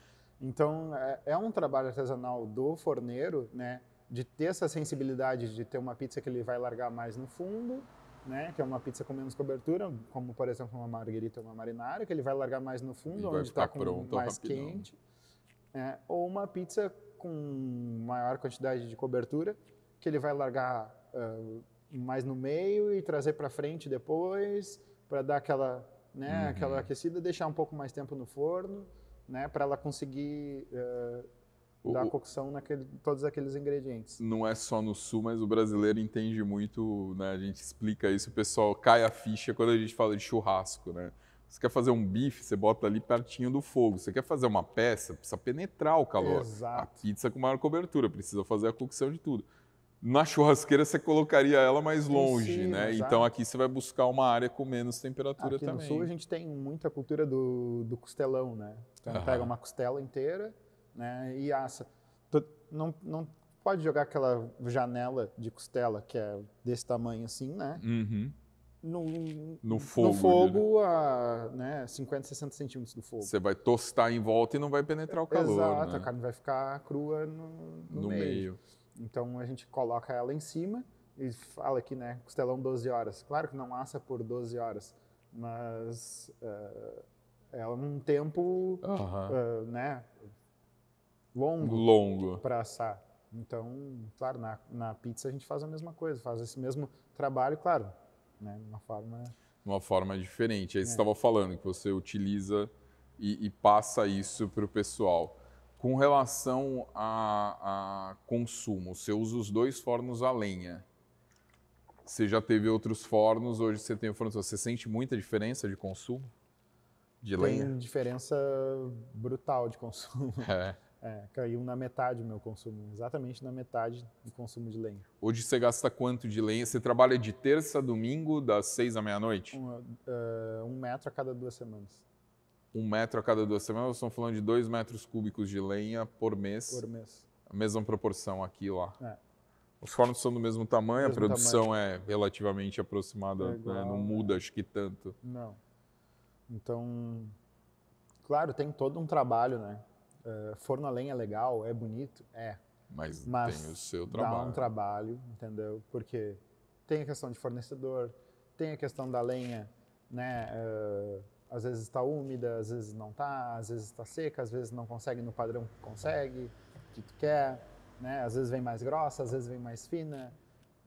Então é, é um trabalho artesanal do forneiro, né? De ter essa sensibilidade de ter uma pizza que ele vai largar mais no fundo né? Que é uma pizza com menos cobertura, como por exemplo uma margarita ou uma marinara, que ele vai largar mais no fundo, e onde está mais rapidão. quente. Né, ou uma pizza com maior quantidade de cobertura, que ele vai largar uh, mais no meio e trazer para frente depois, para dar aquela, né, uhum. aquela aquecida, deixar um pouco mais tempo no forno, né, para ela conseguir uh, o, da cocção naquele, todos aqueles ingredientes. Não é só no sul, mas o brasileiro entende muito, né? A gente explica isso, o pessoal cai a ficha quando a gente fala de churrasco, né? Você quer fazer um bife, você bota ali pertinho do fogo. Você quer fazer uma peça, precisa penetrar o calor. Exato. A pizza com maior cobertura, precisa fazer a cocção de tudo. Na churrasqueira você colocaria ela mais longe, Sim, né? Exato. Então aqui você vai buscar uma área com menos temperatura aqui também. No sul a gente tem muita cultura do, do costelão, né? Então uhum. pega uma costela inteira, né? E assa. Tu não, não pode jogar aquela janela de costela que é desse tamanho assim, né? Uhum. No, no fogo, no fogo né? a né, 50, 60 centímetros do fogo. Você vai tostar em volta e não vai penetrar o calor. Exato, né? a carne vai ficar crua no, no, no meio. meio. Então a gente coloca ela em cima e fala aqui, né? Costelão 12 horas. Claro que não assa por 12 horas, mas uh, ela num tempo, uh -huh. uh, né? longo, longo. para assar. Então, claro, na, na pizza a gente faz a mesma coisa, faz esse mesmo trabalho, claro, né, de uma forma... De uma forma diferente. Aí é, é. você estava falando que você utiliza e, e passa isso para o pessoal. Com relação a, a consumo, você usa os dois fornos a lenha. Você já teve outros fornos, hoje você tem o forno. Você sente muita diferença de consumo? De tem lenha? diferença brutal de consumo. É. É, caiu na metade o meu consumo, exatamente na metade do consumo de lenha. Hoje você gasta quanto de lenha? Você trabalha de terça a domingo, das seis à meia-noite? Um, uh, é, um, metro a cada duas semanas. Um metro a cada duas semanas? estamos falando de dois metros cúbicos de lenha por mês. Por mês. A mesma proporção aqui e lá. É. Os fornos são do mesmo tamanho, mesmo a produção tamanho. é relativamente aproximada, é igual, né? não muda é. acho que tanto. Não. Então, claro, tem todo um trabalho, né? Uh, forno a lenha é legal, é bonito, é. Mas, Mas tem o seu trabalho. Dá um trabalho, entendeu? Porque tem a questão de fornecedor, tem a questão da lenha, né? Uh, às vezes está úmida, às vezes não está, às vezes está seca, às vezes não consegue no padrão que consegue, que tu quer, né? Às vezes vem mais grossa, às vezes vem mais fina.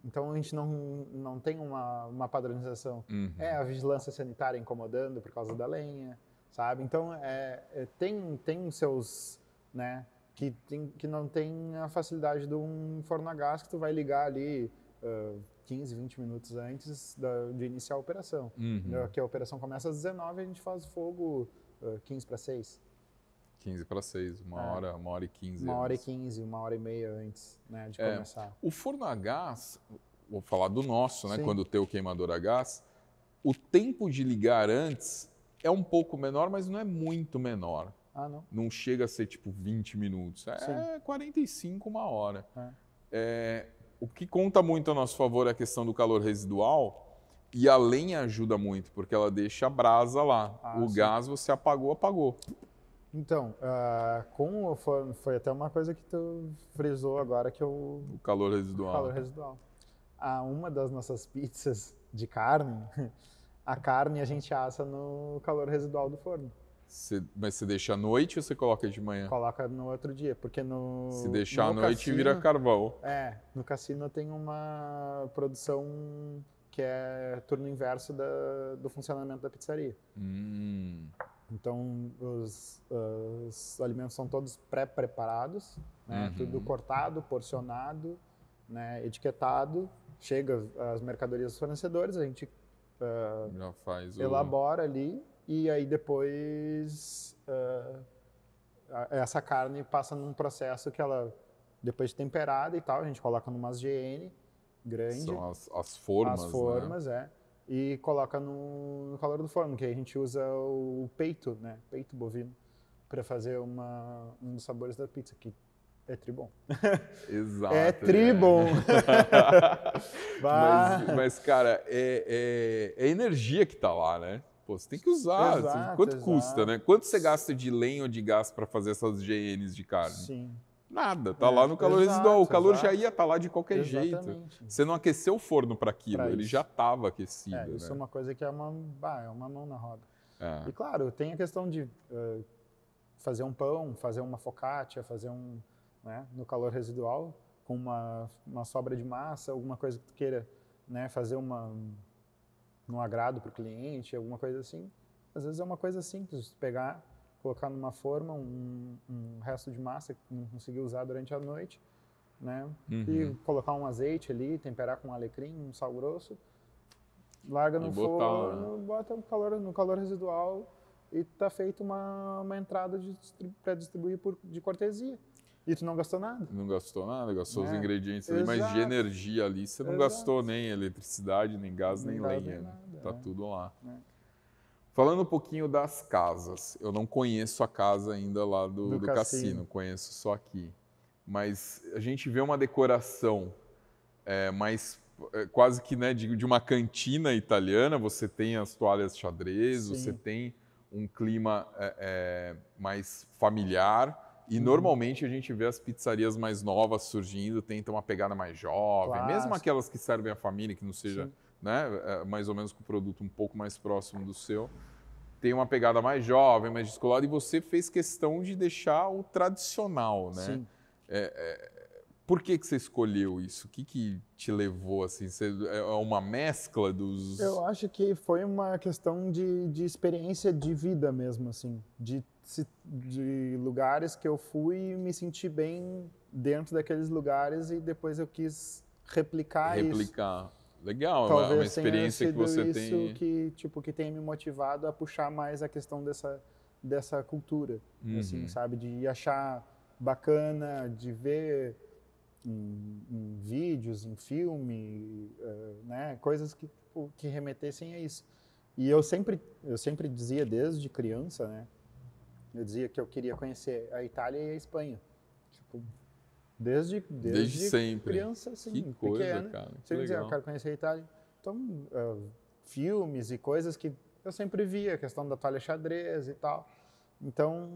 Então a gente não, não tem uma, uma padronização. Uhum. É a vigilância sanitária incomodando por causa da lenha sabe? Então, é, é, tem, tem seus, né, que, tem, que não tem a facilidade de um forno a gás que tu vai ligar ali uh, 15, 20 minutos antes da, de iniciar a operação. Uhum. Que a operação começa às 19 e a gente faz fogo uh, ah, 15 para 6. 15 para 6, uma é. hora, uma hora e 15. Uma hora e 15, uma hora e meia antes né, de é, começar. O forno a gás, vou falar do nosso, né? Sim. Quando o queimador a gás, o tempo de ligar antes é um pouco menor, mas não é muito menor. Ah, não? Não chega a ser tipo 20 minutos. É Sim. 45, uma hora. É. É, o que conta muito a nosso favor é a questão do calor residual. E a lenha ajuda muito, porque ela deixa a brasa lá. Ah, o sim. gás você apagou, apagou. Então, uh, foi, foi, até uma coisa que tu frisou agora, que eu... O calor residual. O calor residual. Ah, uma das nossas pizzas de carne, A carne a gente assa no calor residual do forno. mas você deixa à noite ou você coloca de manhã? Coloca no outro dia, porque no. Se deixar à noite cassino, vira carvão. É, no cassino tem uma produção que é turno inverso da, do funcionamento da pizzaria. Hum. Então os, os, alimentos são todos pré-preparados, né? uhum. tudo cortado, porcionado, né? etiquetado. Chega as mercadorias dos fornecedores, a gente uh, faz elabora ali e aí depois uh, essa carne passa num processo que ela depois de temperada e tal a gente coloca numa GN grande são as, as formas as formas né? é e coloca no, no, calor do forno que aí a gente usa o peito né peito bovino para fazer uma, um dos sabores da pizza que é tribom. Exato. É né? tribom. mas, mas, cara, é, é, é, energia que tá lá, né? Pô, você tem que usar. Exato, Quanto exato. custa, né? Quanto você gasta de lenha ou de gás para fazer essas GNs de carne? Sim. Nada, tá é, lá no é. calor exato, residual. O calor já ia estar tá lá de qualquer Exatamente. jeito. Você não aqueceu o forno para aquilo, pra ele já estava aquecido. É, isso né? é uma coisa que é uma, bah, é uma mão na roda. É. E claro, tem a questão de uh, fazer um pão, fazer uma focaccia, fazer um, né, no calor residual, com uma, uma sobra de massa, alguma coisa que tu queira né, fazer uma, um agrado para o cliente, alguma coisa assim. Às vezes é uma coisa simples, pegar, colocar numa forma um, um resto de massa que não conseguiu usar durante a noite, né, uhum. e colocar um azeite ali, temperar com um alecrim, um sal grosso, larga no forno, né? bota no calor, no calor residual e tá feito uma, uma entrada para distribuir por, de cortesia. E tu não gastou nada. Não gastou nada, gastou é. os ingredientes Exato. ali, mas de energia ali você não Exato. gastou nem eletricidade, nem gás, nem, nem lenha. Né? nada, tá é. tudo lá. É. Falando um pouquinho das casas. Eu não conheço a casa ainda lá do, do, do cassino. cassino, conheço só aqui. Mas a gente vê uma decoração é, mais é, quase que né, de, de, uma cantina italiana. Você tem as toalhas xadrez, Sim. você tem um clima é, mais familiar e uhum. normalmente a gente vê as pizzarias mais novas surgindo, tentam uma pegada mais jovem, Clássico. mesmo aquelas que servem à família, que não seja né, é, mais ou menos com o produto um pouco mais próximo do seu, tem uma pegada mais jovem, mais descolada, e você fez questão de deixar o tradicional, né? Sim. É, é, por que, que você escolheu isso? O que, que te levou assim? Você, é, é uma mescla dos. Eu acho que foi uma questão de, de experiência de vida mesmo, assim, de de lugares que eu fui e me senti bem dentro daqueles lugares e depois eu quis replicar, replicar. isso. Replicar. Legal, Talvez é uma experiência que você isso tem. que tipo que tem me motivado a puxar mais a questão dessa dessa cultura, assim, uhum. assim, sabe, de achar bacana, de ver em, em vídeos, em filme, uh, né, coisas que tipo, que remetessem a isso. E eu sempre eu sempre dizia desde criança, né, eu dizia que eu queria conhecer a Itália e a Espanha. Tipo, desde, desde, desde sempre. criança, assim, que coisa, Cara, que sempre ah, eu quero conhecer a Itália. Então, uh, filmes e coisas que eu sempre via, a questão da toalha xadrez e tal. Então,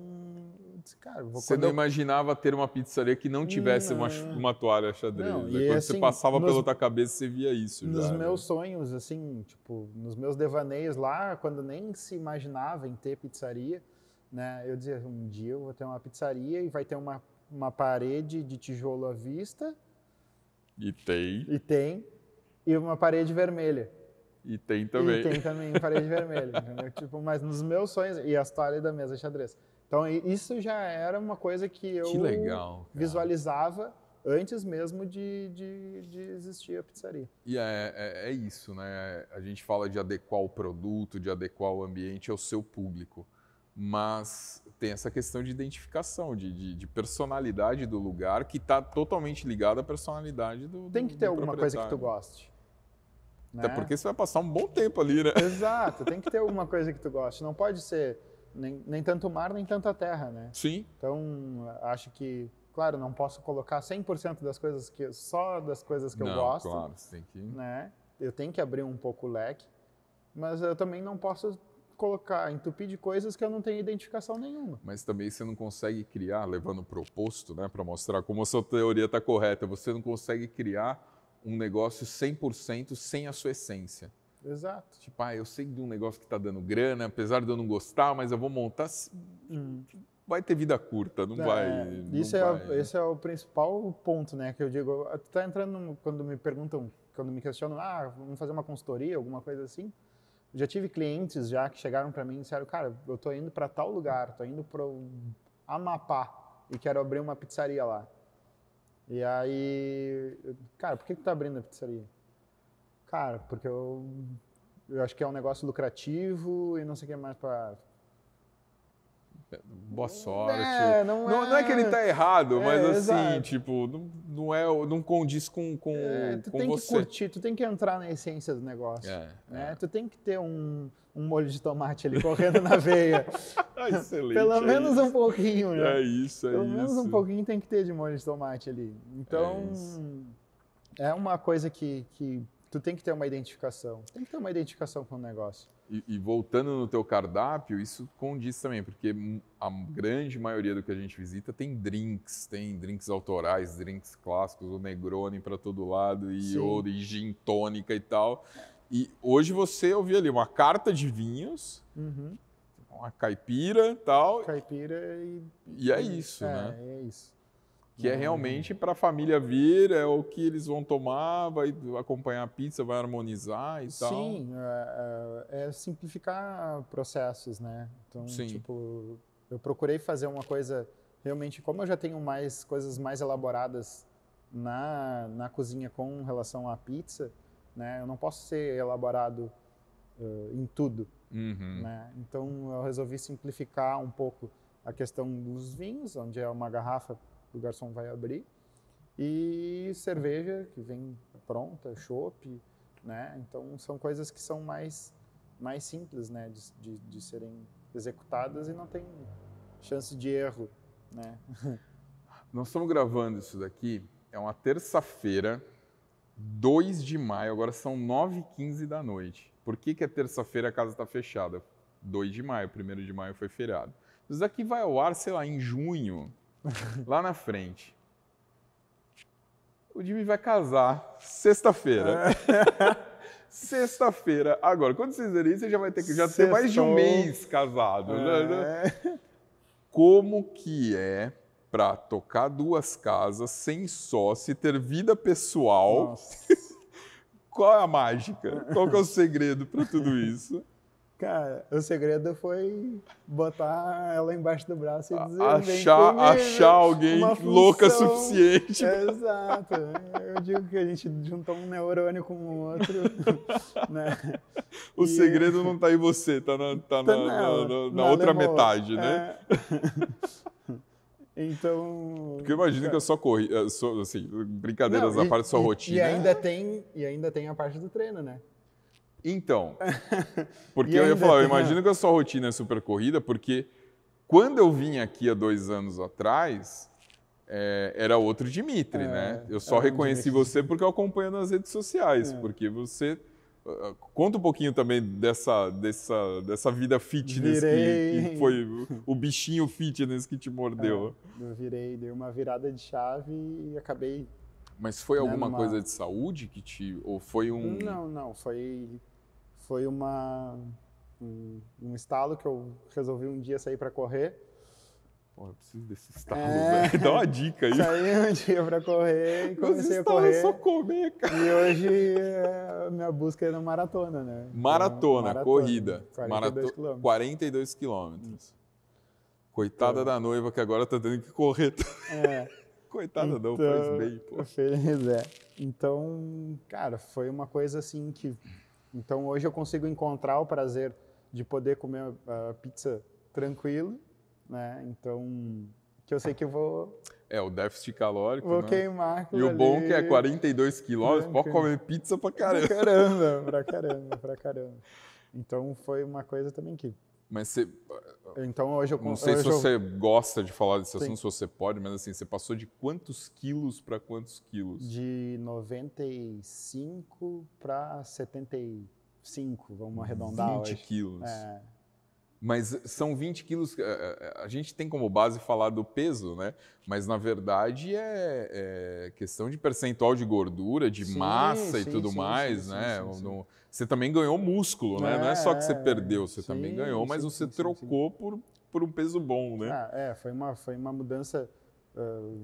disse, cara, vou Você não eu... imaginava ter uma pizzaria que não tivesse não. Uma, uma toalha xadrez. Não, é e, quando assim, você passava nos, pela outra cabeça, você via isso. Nos já, né? meus né? sonhos, assim, tipo, nos meus devaneios lá, quando nem se imaginava em ter pizzaria, né? Eu dizia, um dia eu vou ter uma pizzaria e vai ter uma, uma parede de tijolo à vista. E tem. E tem. E uma parede vermelha. E tem também. E tem também parede vermelha. Tipo, mas nos meus sonhos. E as toalhas da mesa xadrez. Então, isso já era uma coisa que eu que legal, visualizava antes mesmo de, de, de, existir a pizzaria. E é, é, é, isso, né? A gente fala de adequar o produto, de adequar o ambiente ao seu público mas tem essa questão de identificação, de, de, de personalidade do lugar, que está totalmente ligada à personalidade do, Tem que ter alguma coisa que tu goste. Né? Até porque você vai passar um bom tempo ali, né? Exato, tem que ter alguma coisa que tu goste. Não pode ser nem, nem tanto mar, nem tanta terra, né? Sim. Então, acho que, claro, não posso colocar 100% das coisas que... Só das coisas que não, eu gosto. claro, você tem que... Né? Eu tenho que abrir um pouco o leque, mas eu também não posso colocar, entupir de coisas que eu não tenho identificação nenhuma. Mas também você não consegue criar, levando proposto, né, para mostrar como a sua teoria está correta, você não consegue criar um negócio 100% sem a sua essência. Exato. Tipo, ah, eu sei de um negócio que está dando grana, apesar de eu não gostar, mas eu vou montar. Hum. Vai ter vida curta, não é, vai. Isso não é, vai, Esse né? é o principal ponto, né? Que eu digo, tá entrando, quando me perguntam, quando me questionam, ah, vamos fazer uma consultoria, alguma coisa assim. Já tive clientes já que chegaram para mim e disseram, cara, eu tô indo para tal lugar, tô indo para Amapá e quero abrir uma pizzaria lá. E aí, cara, por que tu tá abrindo a pizzaria? Cara, porque eu, eu acho que é um negócio lucrativo e não sei o que mais para boa sorte. É, não, é... Não, não, é... que ele é. tá errado, é, mas assim, exato. tipo, não, não, é, não condiz com, com, é, tu com tem você. que curtir, tu tem que entrar na essência do negócio. É, né? É. Tu tem que ter um, um molho de tomate ali correndo na veia. Ah, excelente. Pelo é menos isso. um pouquinho, né? É isso, é Pelo isso. menos um pouquinho tem que ter de molho de tomate ali. Então, é, é uma coisa que, que tu tem que ter uma identificação. Tem que ter uma identificação com o negócio. E, e, voltando no teu cardápio, isso condiz também, porque a grande maioria do que a gente visita tem drinks, tem drinks autorais, drinks clássicos, o Negroni para todo lado e ouro e gin tônica e tal. E hoje você ouviu ali uma carta de vinhos, uhum. uma caipira, tal. Caipira e e é isso, é, né? É isso que é realmente para a família vir, é o que eles vão tomar, vai acompanhar a pizza, vai harmonizar e tal. Sim, é, é, é simplificar processos, né? Então, Sim. tipo, eu procurei fazer uma coisa realmente, como eu já tenho mais coisas mais elaboradas na, na cozinha com relação à pizza, né? Eu não posso ser elaborado uh, em tudo, uhum. né? Então, eu resolvi simplificar um pouco a questão dos vinhos, onde é uma garrafa o garçom vai abrir. E cerveja, que vem pronta, chope, né? Então, são coisas que são mais, mais simples, né? De, de, de serem executadas e não tem chance de erro, né? Nós estamos gravando isso daqui, é uma terça-feira, 2 de maio, agora são 9h15 da noite. Por que, que é terça-feira a casa está fechada? 2 de maio, 1 de maio foi feriado. Isso daqui vai ao ar, sei lá, em junho, lá na frente. O Jimmy vai casar sexta-feira. É. sexta-feira. Agora, quando vocês verem isso, você já vai ter que já ter mais de um mês casado. Né? É. Né? Como que é para tocar duas casas sem sócio e ter vida pessoal? Qual é a mágica? Qual é o segredo para tudo isso? Cara, o segredo foi botar ela embaixo do braço e dizer. Achar, comigo, achar alguém louca função. suficiente. Exato. Eu digo que a gente juntou um neurônio com o outro. né? O e... segredo não está em você, está na, tá tá na, na, na, na outra metade, né? É... Então. Porque eu imagino que eu só corri. assim, brincadeiras à parte, sua rotina. E ainda, tem, e ainda tem a parte do treino, né? Então, porque eu ia falar, tem... eu imagino que a sua rotina é super corrida, porque quando eu vim aqui há dois anos atrás, é, era outro Dimitri, é, né? Eu só é reconheci Dimitri. você porque eu acompanho nas redes sociais, é. porque você ah, Conta um pouquinho também dessa, dessa, dessa vida fitness que, que, foi o bichinho fitness que te mordeu. É, eu virei, dei uma virada de chave e acabei. Mas foi né, alguma numa... coisa de saúde que te. Ou foi um. Não, não, foi foi uma um, um estalo que eu resolvi um dia sair para correr. Pô, eu preciso desse estalo, é... Dá uma dica aí. Saí um dia para correr e comecei a é correr. só comer, cara. E hoje é, minha busca é na maratona, né? Então, maratona, maratona corrida. 42 Marato... 42 quilômetros. Coitada é. da noiva que agora tá tendo que correr. É. Coitada então, não, faz bem, pô. Feliz é. Então, cara, foi uma coisa assim que então hoje eu consigo encontrar o prazer de poder comer a, ah, pizza tranquilo, né? Então que eu sei que eu vou é, o déficit calórico. Vou né? queimar. E o bom que é 42 quilômetros, pode comer pizza pra caramba. Pra caramba, pra caramba, pra caramba. Então foi uma coisa também que mas você. Então hoje eu Não sei se você eu... gosta de falar desse Sim. assunto, se você pode, mas assim, você passou de quantos quilos para quantos quilos? De 95 para 75, vamos arredondar. 20 hoje. quilos. É. Mas eh, são 20 quilos. Eh, eh, a gente tem como base falar do peso, né? Mas na verdade é, é questão de percentual de gordura, de sim, massa sim, e tudo sim, mais, né? Você também ganhou músculo, né? É, Não é só que você é, perdeu, você também ganhou, mas você trocou Por, por um peso bom, né? Ah, é, foi uma, foi uma mudança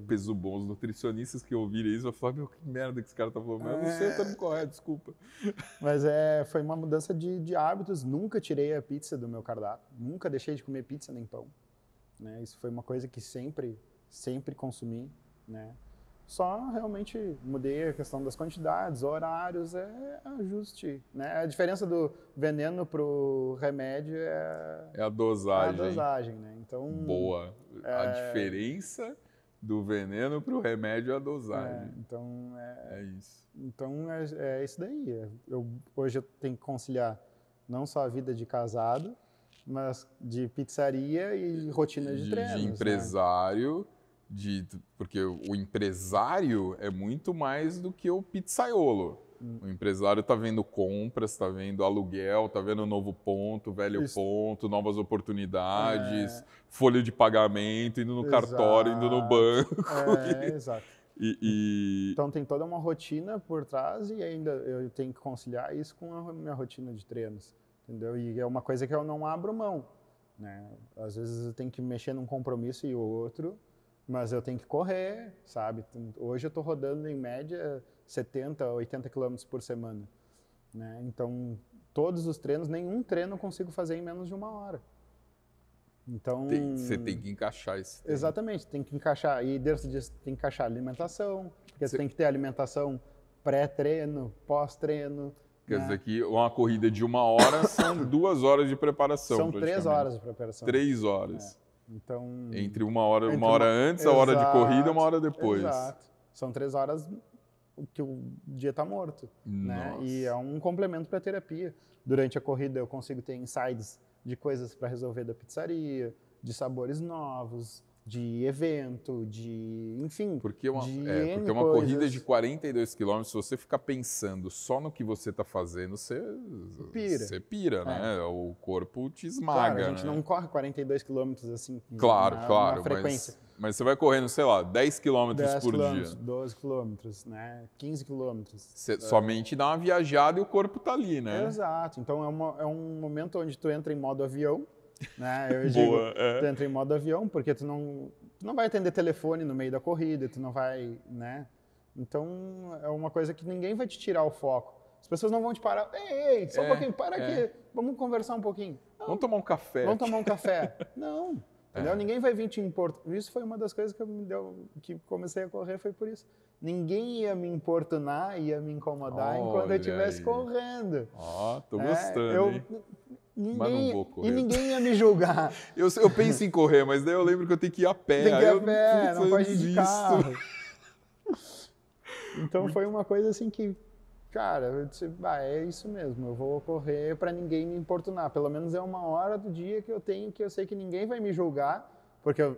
Peso bom, os nutricionistas que ouvirem isso vão falar, meu, que merda que esse cara tá falando, eu não sei, tá me correto, desculpa. Mas é, foi uma mudança de, de hábitos, nunca tirei a pizza do meu cardápio, nunca deixei de comer pizza nem pão. Né? Isso foi uma coisa que sempre, sempre consumi, né? Só realmente mudei a questão das quantidades, horários, é ajuste, né? A diferença do veneno pro remédio é... É a dosagem. É a dosagem, né? Então... Boa. É... A diferença do veneno para o remédio a dosagem. É, então é, é, isso. Então é, é isso daí. É, eu, hoje eu tenho que conciliar não só a vida de casado, mas de pizzaria e rotina de, de treinos. De né? empresário, né? de, porque o empresário é muito mais do que o pizzaiolo. O empresário está vendo compras, está vendo aluguel, está vendo novo ponto, velho Isso. ponto, novas oportunidades, é. folha de pagamento, indo no exato. cartório, indo no banco. É, e... exato. E, e... Então tem toda uma rotina por trás e ainda eu tenho que conciliar isso com a minha rotina de treinos, entendeu? E é uma coisa que eu não abro mão, né? Às vezes eu tenho que mexer num compromisso e outro, mas eu tenho que correr, sabe? Hoje eu estou rodando em média 70, 80 quilômetros por semana, né? Então, todos os treinos, nenhum treino eu consigo fazer em menos de uma hora. Então. Tem, você tem que encaixar isso. Exatamente, tem que encaixar. E dentro disso tem que encaixar alimentação, porque você tem que ter alimentação pré-treino, pós-treino. Quer né? dizer que uma corrida de uma hora são duas horas de preparação. São três horas de preparação. Três horas. É. Então. Entre uma hora, entre uma hora uma... antes, exato, a hora de corrida, uma hora depois. Exato. São três horas que o dia está morto, Nossa. né? E é um complemento para a terapia. Durante a corrida eu consigo ter insights de coisas para resolver da pizzaria, de sabores novos, de evento, de. Enfim. Porque uma, de é, porque uma coisas. corrida de 42 quilômetros, se você ficar pensando só no que você está fazendo, você pira, você pira né? é. né? O corpo te esmaga. Claro, a gente né? não corre 42 quilômetros assim. Claro, na, claro. Na frequência. Mas, mas, você vai correndo, sei lá, 10 quilômetros 10 por km, dia. 12 quilômetros, né? 15 quilômetros. é. somente dá uma viajada e o corpo está ali, né? Exato. Então é, uma, é um momento onde tu entra em modo avião né? Eu digo, é. tu entra em modo avião, porque tu não, tu não vai atender telefone no meio da corrida, tu não vai, né? Então, é uma coisa que ninguém vai te tirar o foco. As pessoas não vão te parar, ei, ei só é, um pouquinho, para é. aqui, vamos conversar um pouquinho. Não, vamos tomar um café. Vamos tomar um café. não, é. entendeu? Ninguém vai vir te importar. Isso foi uma das coisas que eu me deu, que comecei a correr, foi por isso ninguém ia me importunar, ia me incomodar Olha enquanto eu estivesse correndo. Ó, oh, tô é, gostando. É, eu, hein? Ninguém, mas não vou correr. E ninguém ia me julgar. eu, eu penso em correr, mas daí eu lembro que eu tenho que ir a pé. Tem que ir a pé, eu, não, pode ir de carro. então foi uma coisa assim que, cara, eu disse, ah, é isso mesmo, eu vou correr para ninguém me importunar. Pelo menos é uma hora do dia que eu tenho que eu sei que ninguém vai me julgar, porque eu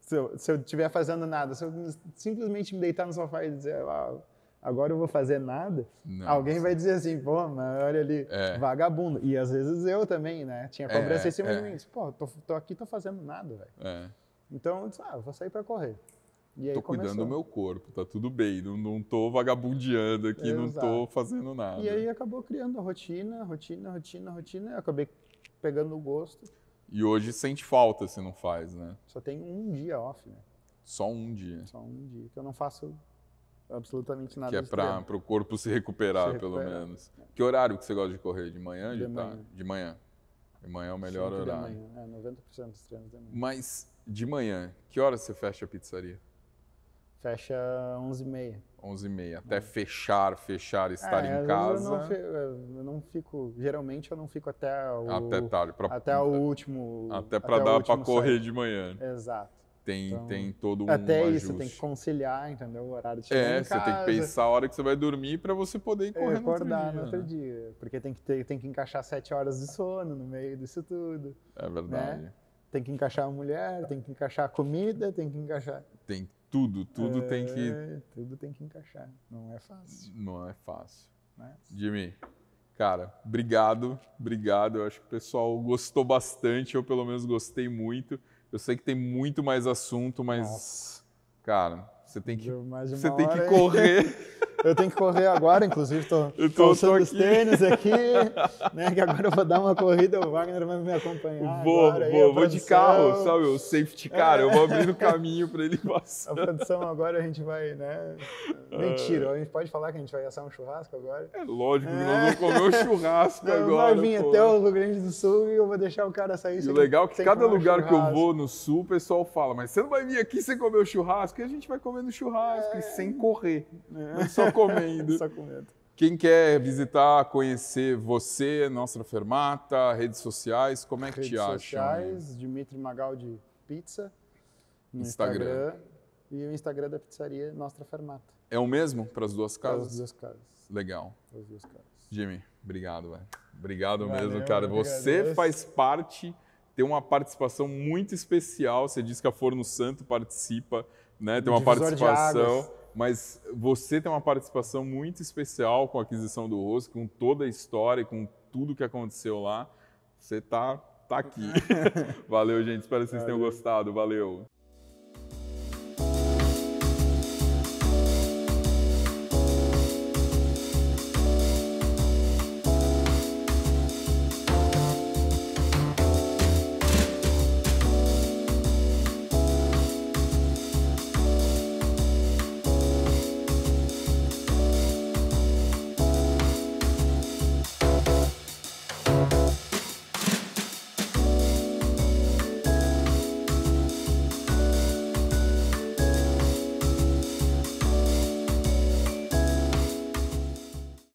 se eu estiver fazendo nada, se eu simplesmente me deitar no sofá e dizer, ah, agora eu vou fazer nada, Nossa. alguém vai dizer assim, pô, mas olha ali, é. vagabundo. E às vezes eu também, né? Tinha é, cobrança é, em cima é. de mim. Pô, tô, tô aqui, tô fazendo nada, velho. É. Então eu disse, ah, eu vou sair para correr. E tô cuidando do meu corpo, tá tudo bem, não, não tô vagabundeando aqui, Exato. não tô fazendo nada. E aí acabou criando a rotina, rotina, rotina, rotina, eu acabei pegando o gosto. E hoje sente falta se não faz, né? Só tem um dia off, né? Só um dia. Só um dia. Que eu não faço absolutamente nada. Que é para o corpo se recuperar, se recuperar, pelo é. menos. É. Que horário que você gosta de correr? De manhã? De, de manhã. tarde? De manhã. De manhã é o melhor Sempre horário. De manhã. É, 90% dos treinos de manhã. Mas de manhã, que hora você fecha a pizzaria? Fecha 11h30. 11h30, até fechar, fechar, estar é, em casa. Eu não, fico, é, eu não, fico, geralmente eu não fico até o, até tarde, pra, até o último. Até para dar para correr de manhã. Exato. Tem, então, tem todo um Até ajuste. isso, tem que conciliar, entendeu? O horário de é, chegar É, você casa. tem que pensar a hora que você vai dormir para você poder ir é, correr acordar no outro dia. No outro dia porque tem que, ter, tem que encaixar sete horas de sono no meio disso tudo. É verdade. Né? Tem que encaixar a mulher, tem que encaixar a comida, tem que encaixar... Tem, tudo, tudo é, tem que. É, tudo tem que encaixar. Não é fácil. Não é fácil. Mas... Né? Jimmy, cara, obrigado, obrigado. Eu acho que o pessoal gostou bastante, eu pelo menos gostei muito. Eu sei que tem muito mais assunto, mas, Nossa. cara, você tem que, você tem que correr. eu tenho que correr agora, inclusive, tô, eu os tênis aqui, né? Que agora eu vou dar uma corrida, o Wagner vai me acompanhar. Vou, vou, de carro, sabe? O safety car, eu vou abrir o caminho para ele passar. A produção agora a gente vai, né? É. Mentira, a gente pode falar que a gente vai assar um churrasco agora? É lógico, é. nós vamos é. comer um churrasco não, agora. Vai vir pô. até o Rio Grande do Sul e eu vou deixar o cara sair. E o legal é que cada lugar um que eu vou no sul, o pessoal fala, mas você não vai vir aqui sem comer o churrasco? E a gente vai comer fazendo churrasco é... e sem correr, é. só comendo. só comendo. Quem quer visitar, conhecer você, Nostra Fermata, redes sociais, como é que redes te acha Redes sociais, Dimitri Magaldi Pizza, no Instagram. Instagram. E o Instagram da pizzaria Nostra Fermata. É o mesmo para as duas casas? Para as duas casas. Legal. Para as duas casas. Jimmy, obrigado, velho. Obrigado Valeu, mesmo, cara. Você é faz parte, tem uma participação muito especial. Você diz que a Forno Santo participa né? Tem uma participação. Mas você tem uma participação muito especial com a aquisição do rosto, com toda a história e com tudo que aconteceu lá. Você tá, tá aqui. Valeu, gente. Espero que vocês Valeu. tenham gostado. Valeu.